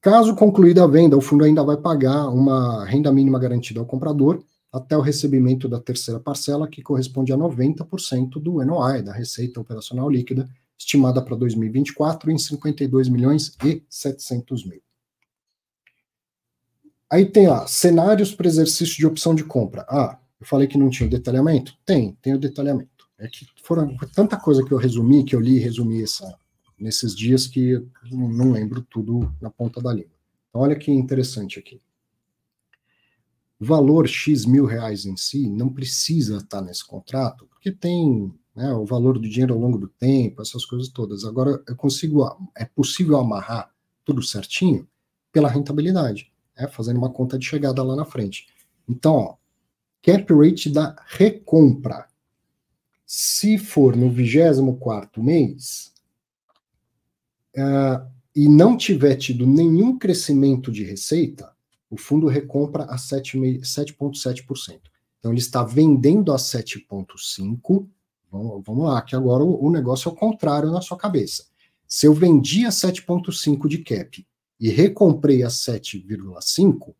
Caso concluída a venda, o fundo ainda vai pagar uma renda mínima garantida ao comprador até o recebimento da terceira parcela, que corresponde a 90% do NOI, da Receita Operacional Líquida, estimada para 2024 em 52 milhões e 700 mil. Aí tem lá, cenários para exercício de opção de compra. Ah, eu falei que não tinha detalhamento? Tem, tem o detalhamento. É que foram tanta coisa que eu resumi, que eu li e resumi essa, nesses dias que não lembro tudo na ponta da língua. Então, olha que interessante aqui. O valor X mil reais em si não precisa estar tá nesse contrato, porque tem né, o valor do dinheiro ao longo do tempo, essas coisas todas. Agora, eu consigo, é possível amarrar tudo certinho pela rentabilidade, né, fazendo uma conta de chegada lá na frente. Então, ó, cap rate da recompra. Se for no 24 mês uh, e não tiver tido nenhum crescimento de receita, o fundo recompra a 7,7%. Então ele está vendendo a 7,5%. Vamos, vamos lá, que agora o, o negócio é o contrário na sua cabeça. Se eu vendi a 7,5 de cap e recomprei a 7,5,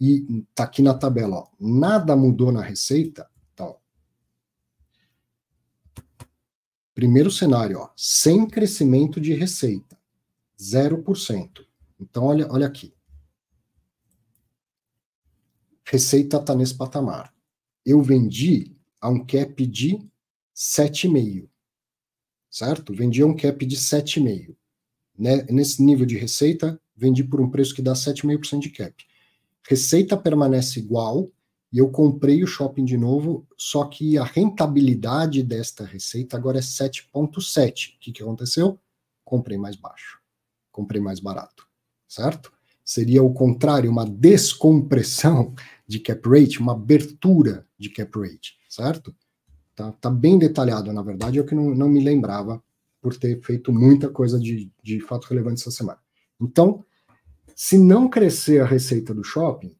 e tá aqui na tabela, ó, nada mudou na receita, então, primeiro cenário, ó, sem crescimento de receita, 0%. Então, olha, olha aqui, receita está nesse patamar. Eu vendi a um cap de 7,5. Certo? Vendi a um cap de 7,5. Né? Nesse nível de receita, vendi por um preço que dá 7,5% de cap. Receita permanece igual e eu comprei o shopping de novo, só que a rentabilidade desta receita agora é 7,7. O que, que aconteceu? Comprei mais baixo. Comprei mais barato. Certo? seria o contrário, uma descompressão de cap rate, uma abertura de cap rate, certo? Tá, tá bem detalhado, na verdade, é o que não, não me lembrava por ter feito muita coisa de, de fato relevante essa semana. Então, se não crescer a receita do shopping,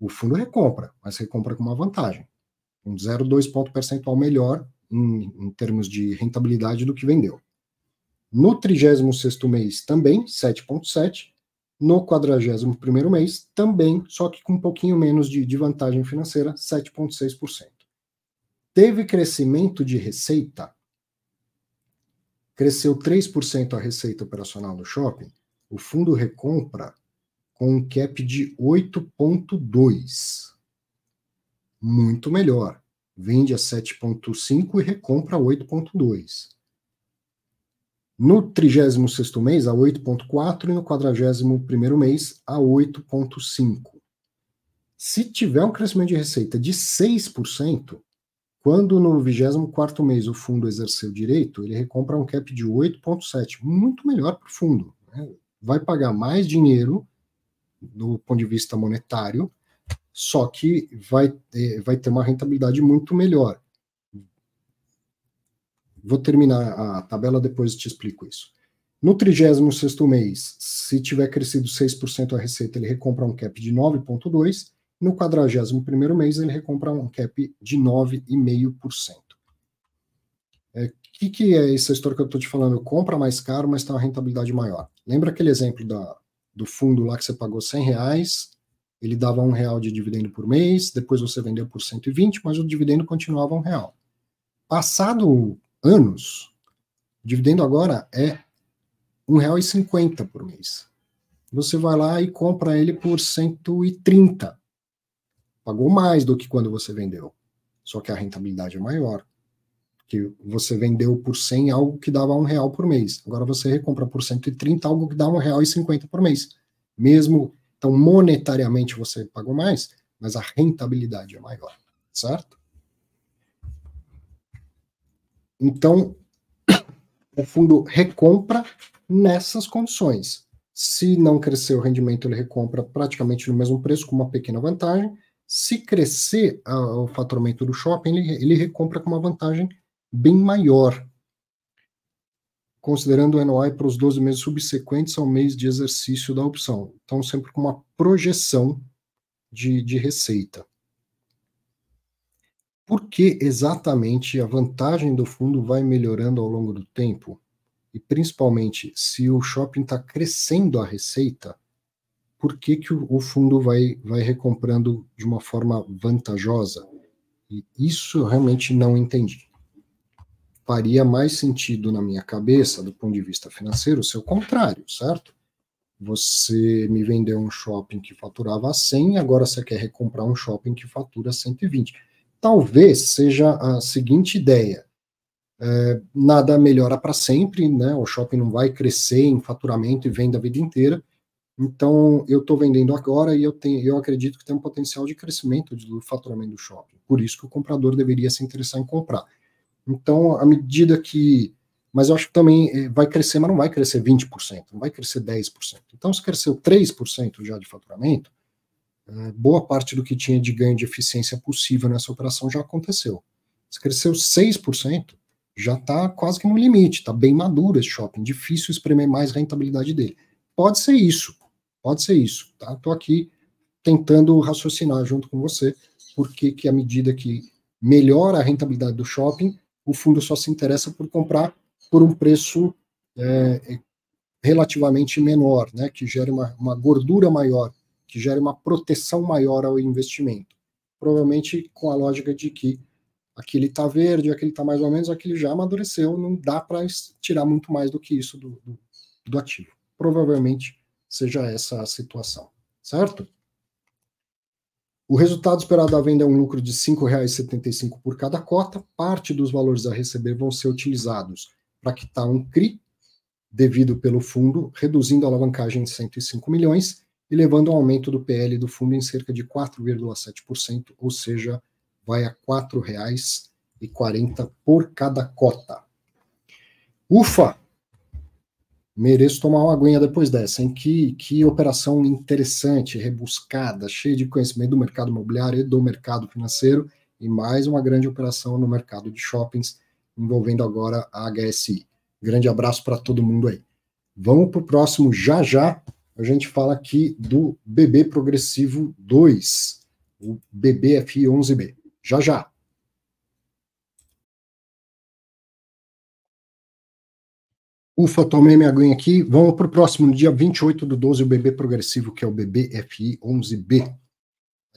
o fundo recompra, mas recompra com uma vantagem. Um 0,2 ponto percentual melhor em, em, termos de rentabilidade do que vendeu. No 36 mês também, 7,7, no 41º mês, também, só que com um pouquinho menos de, de vantagem financeira, 7,6%. Teve crescimento de receita, cresceu 3% a receita operacional do shopping, o fundo recompra com um cap de 8,2. Muito melhor. Vende a 7,5 e recompra 8,2. No 36 sexto mês, a 8.4 e no 41 primeiro mês, a 8.5. Se tiver um crescimento de receita de 6%, quando no 24 quarto mês o fundo exercer o direito, ele recompra um cap de 8,7, muito melhor para o fundo. Né? Vai pagar mais dinheiro do ponto de vista monetário, só que vai, eh, vai ter uma rentabilidade muito melhor. Vou terminar a tabela, depois te explico isso. No 36 mês, se tiver crescido 6% a receita, ele recompra um cap de 9,2%. No 41 mês, ele recompra um cap de 9,5%. O é, que, que é essa história que eu estou te falando? Compra mais caro, mas tem uma rentabilidade maior. Lembra aquele exemplo da, do fundo lá que você pagou 100 reais, ele dava um real de dividendo por mês, depois você vendeu por 120, mas o dividendo continuava um real. Passado anos, o dividendo agora é R$ 1,50 por mês. Você vai lá e compra ele por 130. Pagou mais do que quando você vendeu. Só que a rentabilidade é maior. Que você vendeu por 100 algo que dava um real por mês. Agora você recompra por 130 algo que dá um real e 50 por mês. Mesmo, então monetariamente você pagou mais, mas a rentabilidade é maior, certo? Então, o fundo recompra nessas condições. Se não crescer o rendimento, ele recompra praticamente no mesmo preço, com uma pequena vantagem. Se crescer a, o faturamento do shopping, ele, ele recompra com uma vantagem bem maior, considerando o NOI para os 12 meses subsequentes ao mês de exercício da opção. Então, sempre com uma projeção de, de receita por que exatamente a vantagem do fundo vai melhorando ao longo do tempo? E principalmente, se o shopping está crescendo a receita, por que, que o, fundo vai, vai recomprando de uma forma vantajosa? E isso eu realmente não entendi. Faria mais sentido na minha cabeça, do ponto de vista financeiro, ser o contrário, certo? Você me vendeu um shopping que faturava 100, agora você quer recomprar um shopping que fatura 120 talvez seja a seguinte ideia. É, nada melhora para sempre, né? O shopping não vai crescer em faturamento e venda a vida inteira. Então, eu estou vendendo agora e eu, tenho, eu acredito que tem um potencial de crescimento do faturamento do shopping. Por isso que o comprador deveria se interessar em comprar. Então, à medida que. Mas eu acho que também eh, vai crescer, mas não vai crescer 20%, não vai crescer 10%. Então, se cresceu 3% já de faturamento, é, boa parte do que tinha de ganho de eficiência possível nessa operação já aconteceu. Se cresceu 6%, já está quase que no limite, está bem maduro esse shopping, difícil espremer mais rentabilidade dele. Pode ser isso, pode ser isso. Estou tá? aqui tentando raciocinar junto com você, porque que à medida que melhora a rentabilidade do shopping, o fundo só se interessa por comprar por um preço é, relativamente menor, né, que gera uma, uma gordura maior que gere uma proteção maior ao investimento. Provavelmente com a lógica de que aquele está verde, aquele está mais ou menos, aquele já amadureceu, não dá para tirar muito mais do que isso do, do, do ativo. Provavelmente seja essa a situação, certo? O resultado esperado da venda é um lucro de R$ 5,75 por cada cota. Parte dos valores a receber vão ser utilizados para quitar um CRI devido pelo fundo, reduzindo a alavancagem de 105 milhões e levando o aumento do PL do fundo em cerca de 4,7%, ou seja, vai a R$ 4,40 por cada cota. Ufa! Mereço tomar uma aguinha depois dessa, hein? Que, que operação interessante, rebuscada, cheia de conhecimento do mercado imobiliário e do mercado financeiro, e mais uma grande operação no mercado de shoppings, envolvendo agora a HSI. Grande abraço para todo mundo aí. Vamos para o próximo já já a gente fala aqui do BB Progressivo 2, o BBFI11B. Já já. Ufa, tomei minha aguinha aqui. Vamos para o próximo, no dia 28 do 12, o BB Progressivo, que é o BBFI11B,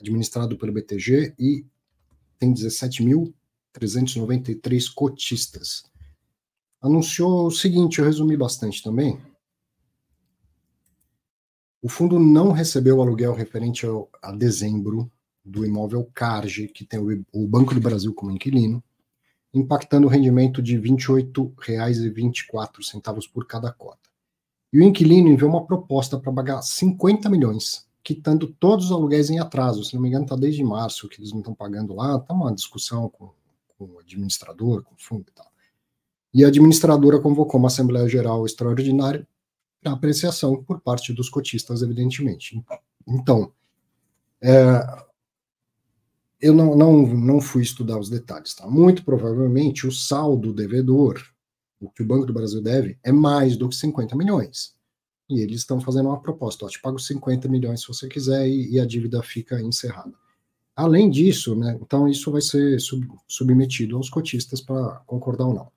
administrado pelo BTG e tem 17.393 cotistas. Anunciou o seguinte, eu resumi bastante também, o fundo não recebeu o aluguel referente ao, a dezembro do imóvel CARGE, que tem o, o Banco do Brasil como inquilino, impactando o rendimento de R$ 28,24 por cada cota. E o inquilino enviou uma proposta para pagar 50 milhões, quitando todos os aluguéis em atraso. Se não me engano, está desde março que eles não estão pagando lá. Está uma discussão com, com o administrador, com o fundo e tal. E a administradora convocou uma Assembleia Geral extraordinária a apreciação por parte dos cotistas, evidentemente. Então, é, eu não, não, não fui estudar os detalhes, tá? Muito provavelmente o saldo devedor, o que o Banco do Brasil deve, é mais do que 50 milhões. E eles estão fazendo uma proposta, ó, te pago 50 milhões se você quiser e, e a dívida fica encerrada. Além disso, né, então isso vai ser sub, submetido aos cotistas para concordar ou não.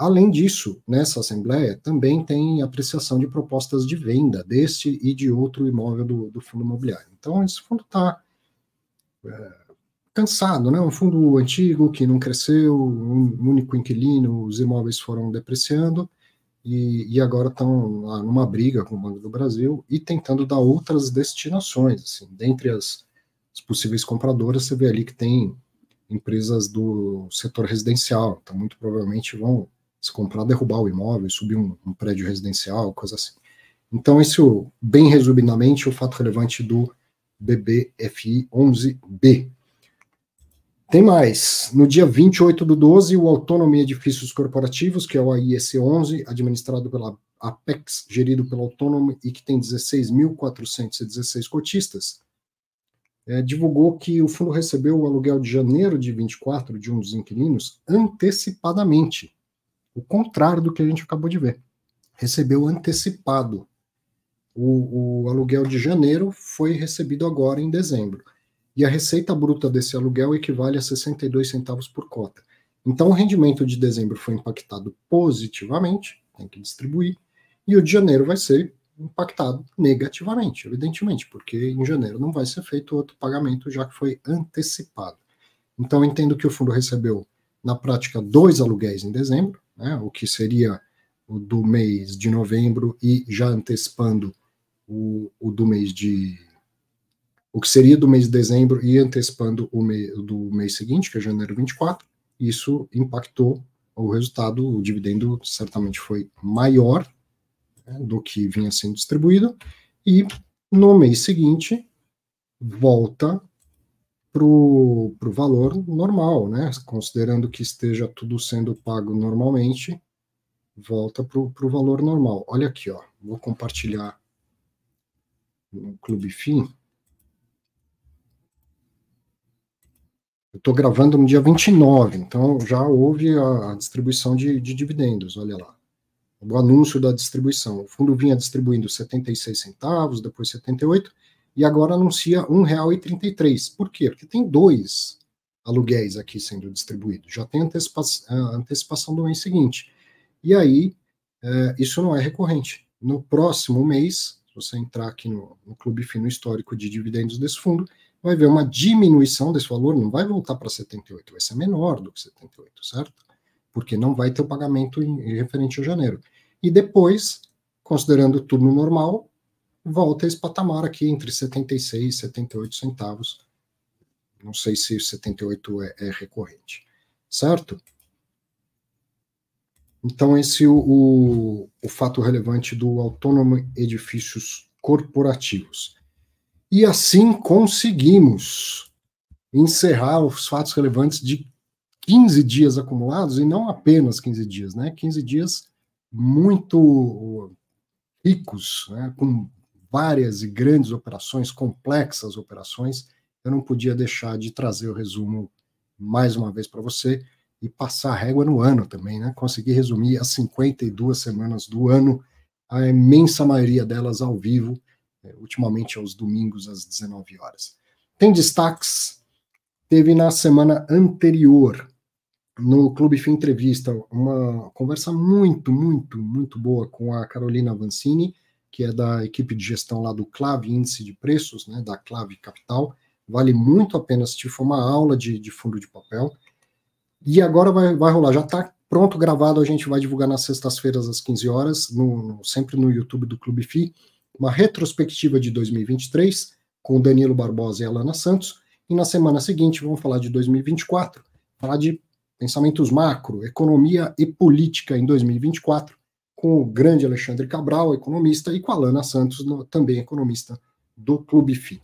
Além disso, nessa Assembleia também tem apreciação de propostas de venda deste e de outro imóvel do, do fundo imobiliário. Então, esse fundo está é, cansado, né? Um fundo antigo que não cresceu, um único inquilino, os imóveis foram depreciando e, e agora estão numa briga com o Banco do Brasil e tentando dar outras destinações. Assim, dentre as, as possíveis compradoras, você vê ali que tem empresas do setor residencial, então muito provavelmente vão se comprar, derrubar o imóvel, subir um, um prédio residencial, coisa assim. Então, isso bem resumidamente, o fato relevante do BBFI 11B. Tem mais. No dia 28 do 12, o Autonomia Edifícios Corporativos, que é o AIEC 11, administrado pela Apex, gerido pela autônomo e que tem 16.416 cotistas, é, divulgou que o fundo recebeu o aluguel de janeiro de 24 de um dos inquilinos antecipadamente, o contrário do que a gente acabou de ver. Recebeu antecipado. O, o aluguel de janeiro foi recebido agora em dezembro. E a receita bruta desse aluguel equivale a 62 centavos por cota. Então, o rendimento de dezembro foi impactado positivamente, tem que distribuir, e o de janeiro vai ser impactado negativamente, evidentemente, porque em janeiro não vai ser feito outro pagamento, já que foi antecipado. Então, entendo que o fundo recebeu na prática, dois aluguéis em dezembro, né, o que seria o do mês de novembro e já antecipando o, o do mês de. O que seria do mês de dezembro e antecipando o me, do mês seguinte, que é janeiro 24, isso impactou o resultado, o dividendo certamente foi maior né, do que vinha sendo distribuído, e no mês seguinte volta para o valor normal, né? Considerando que esteja tudo sendo pago normalmente, volta para o valor normal. Olha aqui, ó. Vou compartilhar no Clube Fim. Eu estou gravando no dia 29, então já houve a, distribuição de, de, dividendos, olha lá. O anúncio da distribuição. O fundo vinha distribuindo 76 centavos, depois 78 e agora anuncia R$ 1,33. Por quê? Porque tem dois aluguéis aqui sendo distribuídos, já tem antecipa antecipação do mês seguinte. E aí, é, isso não é recorrente. No próximo mês, se você entrar aqui no, no Clube Fino Histórico de Dividendos desse fundo, vai ver uma diminuição desse valor, não vai voltar para 78, vai ser menor do que 78, certo? Porque não vai ter o pagamento em, em referente a janeiro. E depois, considerando o turno normal, volta a esse patamar aqui entre 76 e 78 centavos. Não sei se 78 é, é recorrente, certo? Então, esse é o, o, o fato relevante do autônomo edifícios corporativos. E assim conseguimos encerrar os fatos relevantes de 15 dias acumulados, e não apenas 15 dias, né? 15 dias muito ricos, né? com várias e grandes operações, complexas operações, eu não podia deixar de trazer o resumo mais uma vez para você e passar a régua no ano também, né? Consegui resumir as 52 semanas do ano, a imensa maioria delas ao vivo, é, ultimamente aos domingos às 19 horas. Tem destaques? Teve na semana anterior, no Clube Fim Entrevista, uma conversa muito, muito, muito boa com a Carolina Vancini que é da equipe de gestão lá do Clave Índice de Preços, né, da Clave Capital. Vale muito a pena assistir, foi uma aula de, de fundo de papel. E agora vai, vai rolar, já está pronto, gravado, a gente vai divulgar nas sextas-feiras às 15 horas, no, no, sempre no YouTube do Clube FI, uma retrospectiva de 2023, com Danilo Barbosa e Alana Santos, e na semana seguinte vamos falar de 2024, falar de pensamentos macro, economia e política em 2024, com o grande Alexandre Cabral, economista, e com a Lana Santos, também economista do Clube FI.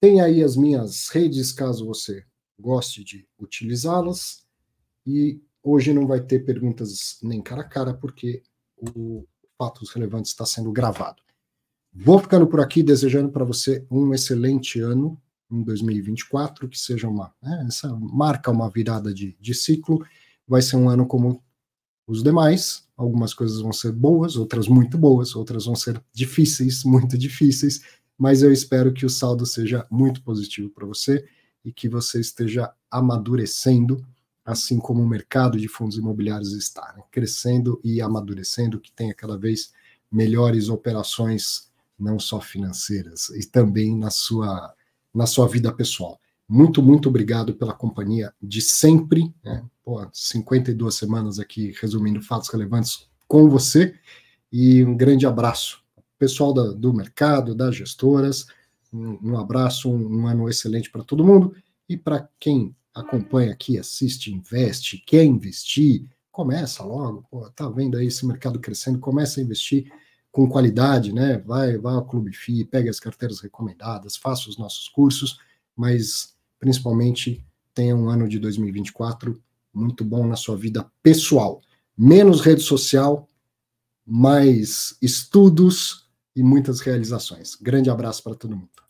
Tem aí as minhas redes, caso você goste de utilizá-las. E hoje não vai ter perguntas nem cara a cara, porque o Fatos Relevantes está sendo gravado. Vou ficando por aqui, desejando para você um excelente ano em 2024, que seja uma. Né, essa marca uma virada de, de ciclo. Vai ser um ano como os demais. Algumas coisas vão ser boas, outras muito boas, outras vão ser difíceis, muito difíceis, mas eu espero que o saldo seja muito positivo para você e que você esteja amadurecendo, assim como o mercado de fundos imobiliários está, né? crescendo e amadurecendo, que tenha cada vez melhores operações, não só financeiras, e também na sua, na sua vida pessoal. Muito, muito obrigado pela companhia de sempre. Né? pô, 52 semanas aqui resumindo fatos relevantes com você e um grande abraço. Pessoal da, do mercado, das gestoras, um, um abraço, um, um ano excelente para todo mundo e para quem acompanha aqui, assiste, investe, quer investir, começa logo, pô, tá vendo aí esse mercado crescendo, começa a investir com qualidade, né? Vai, vai ao Clube FI, pega as carteiras recomendadas, faça os nossos cursos, mas principalmente tenha um ano de 2024 muito bom na sua vida pessoal. Menos rede social, mais estudos e muitas realizações. Grande abraço para todo mundo.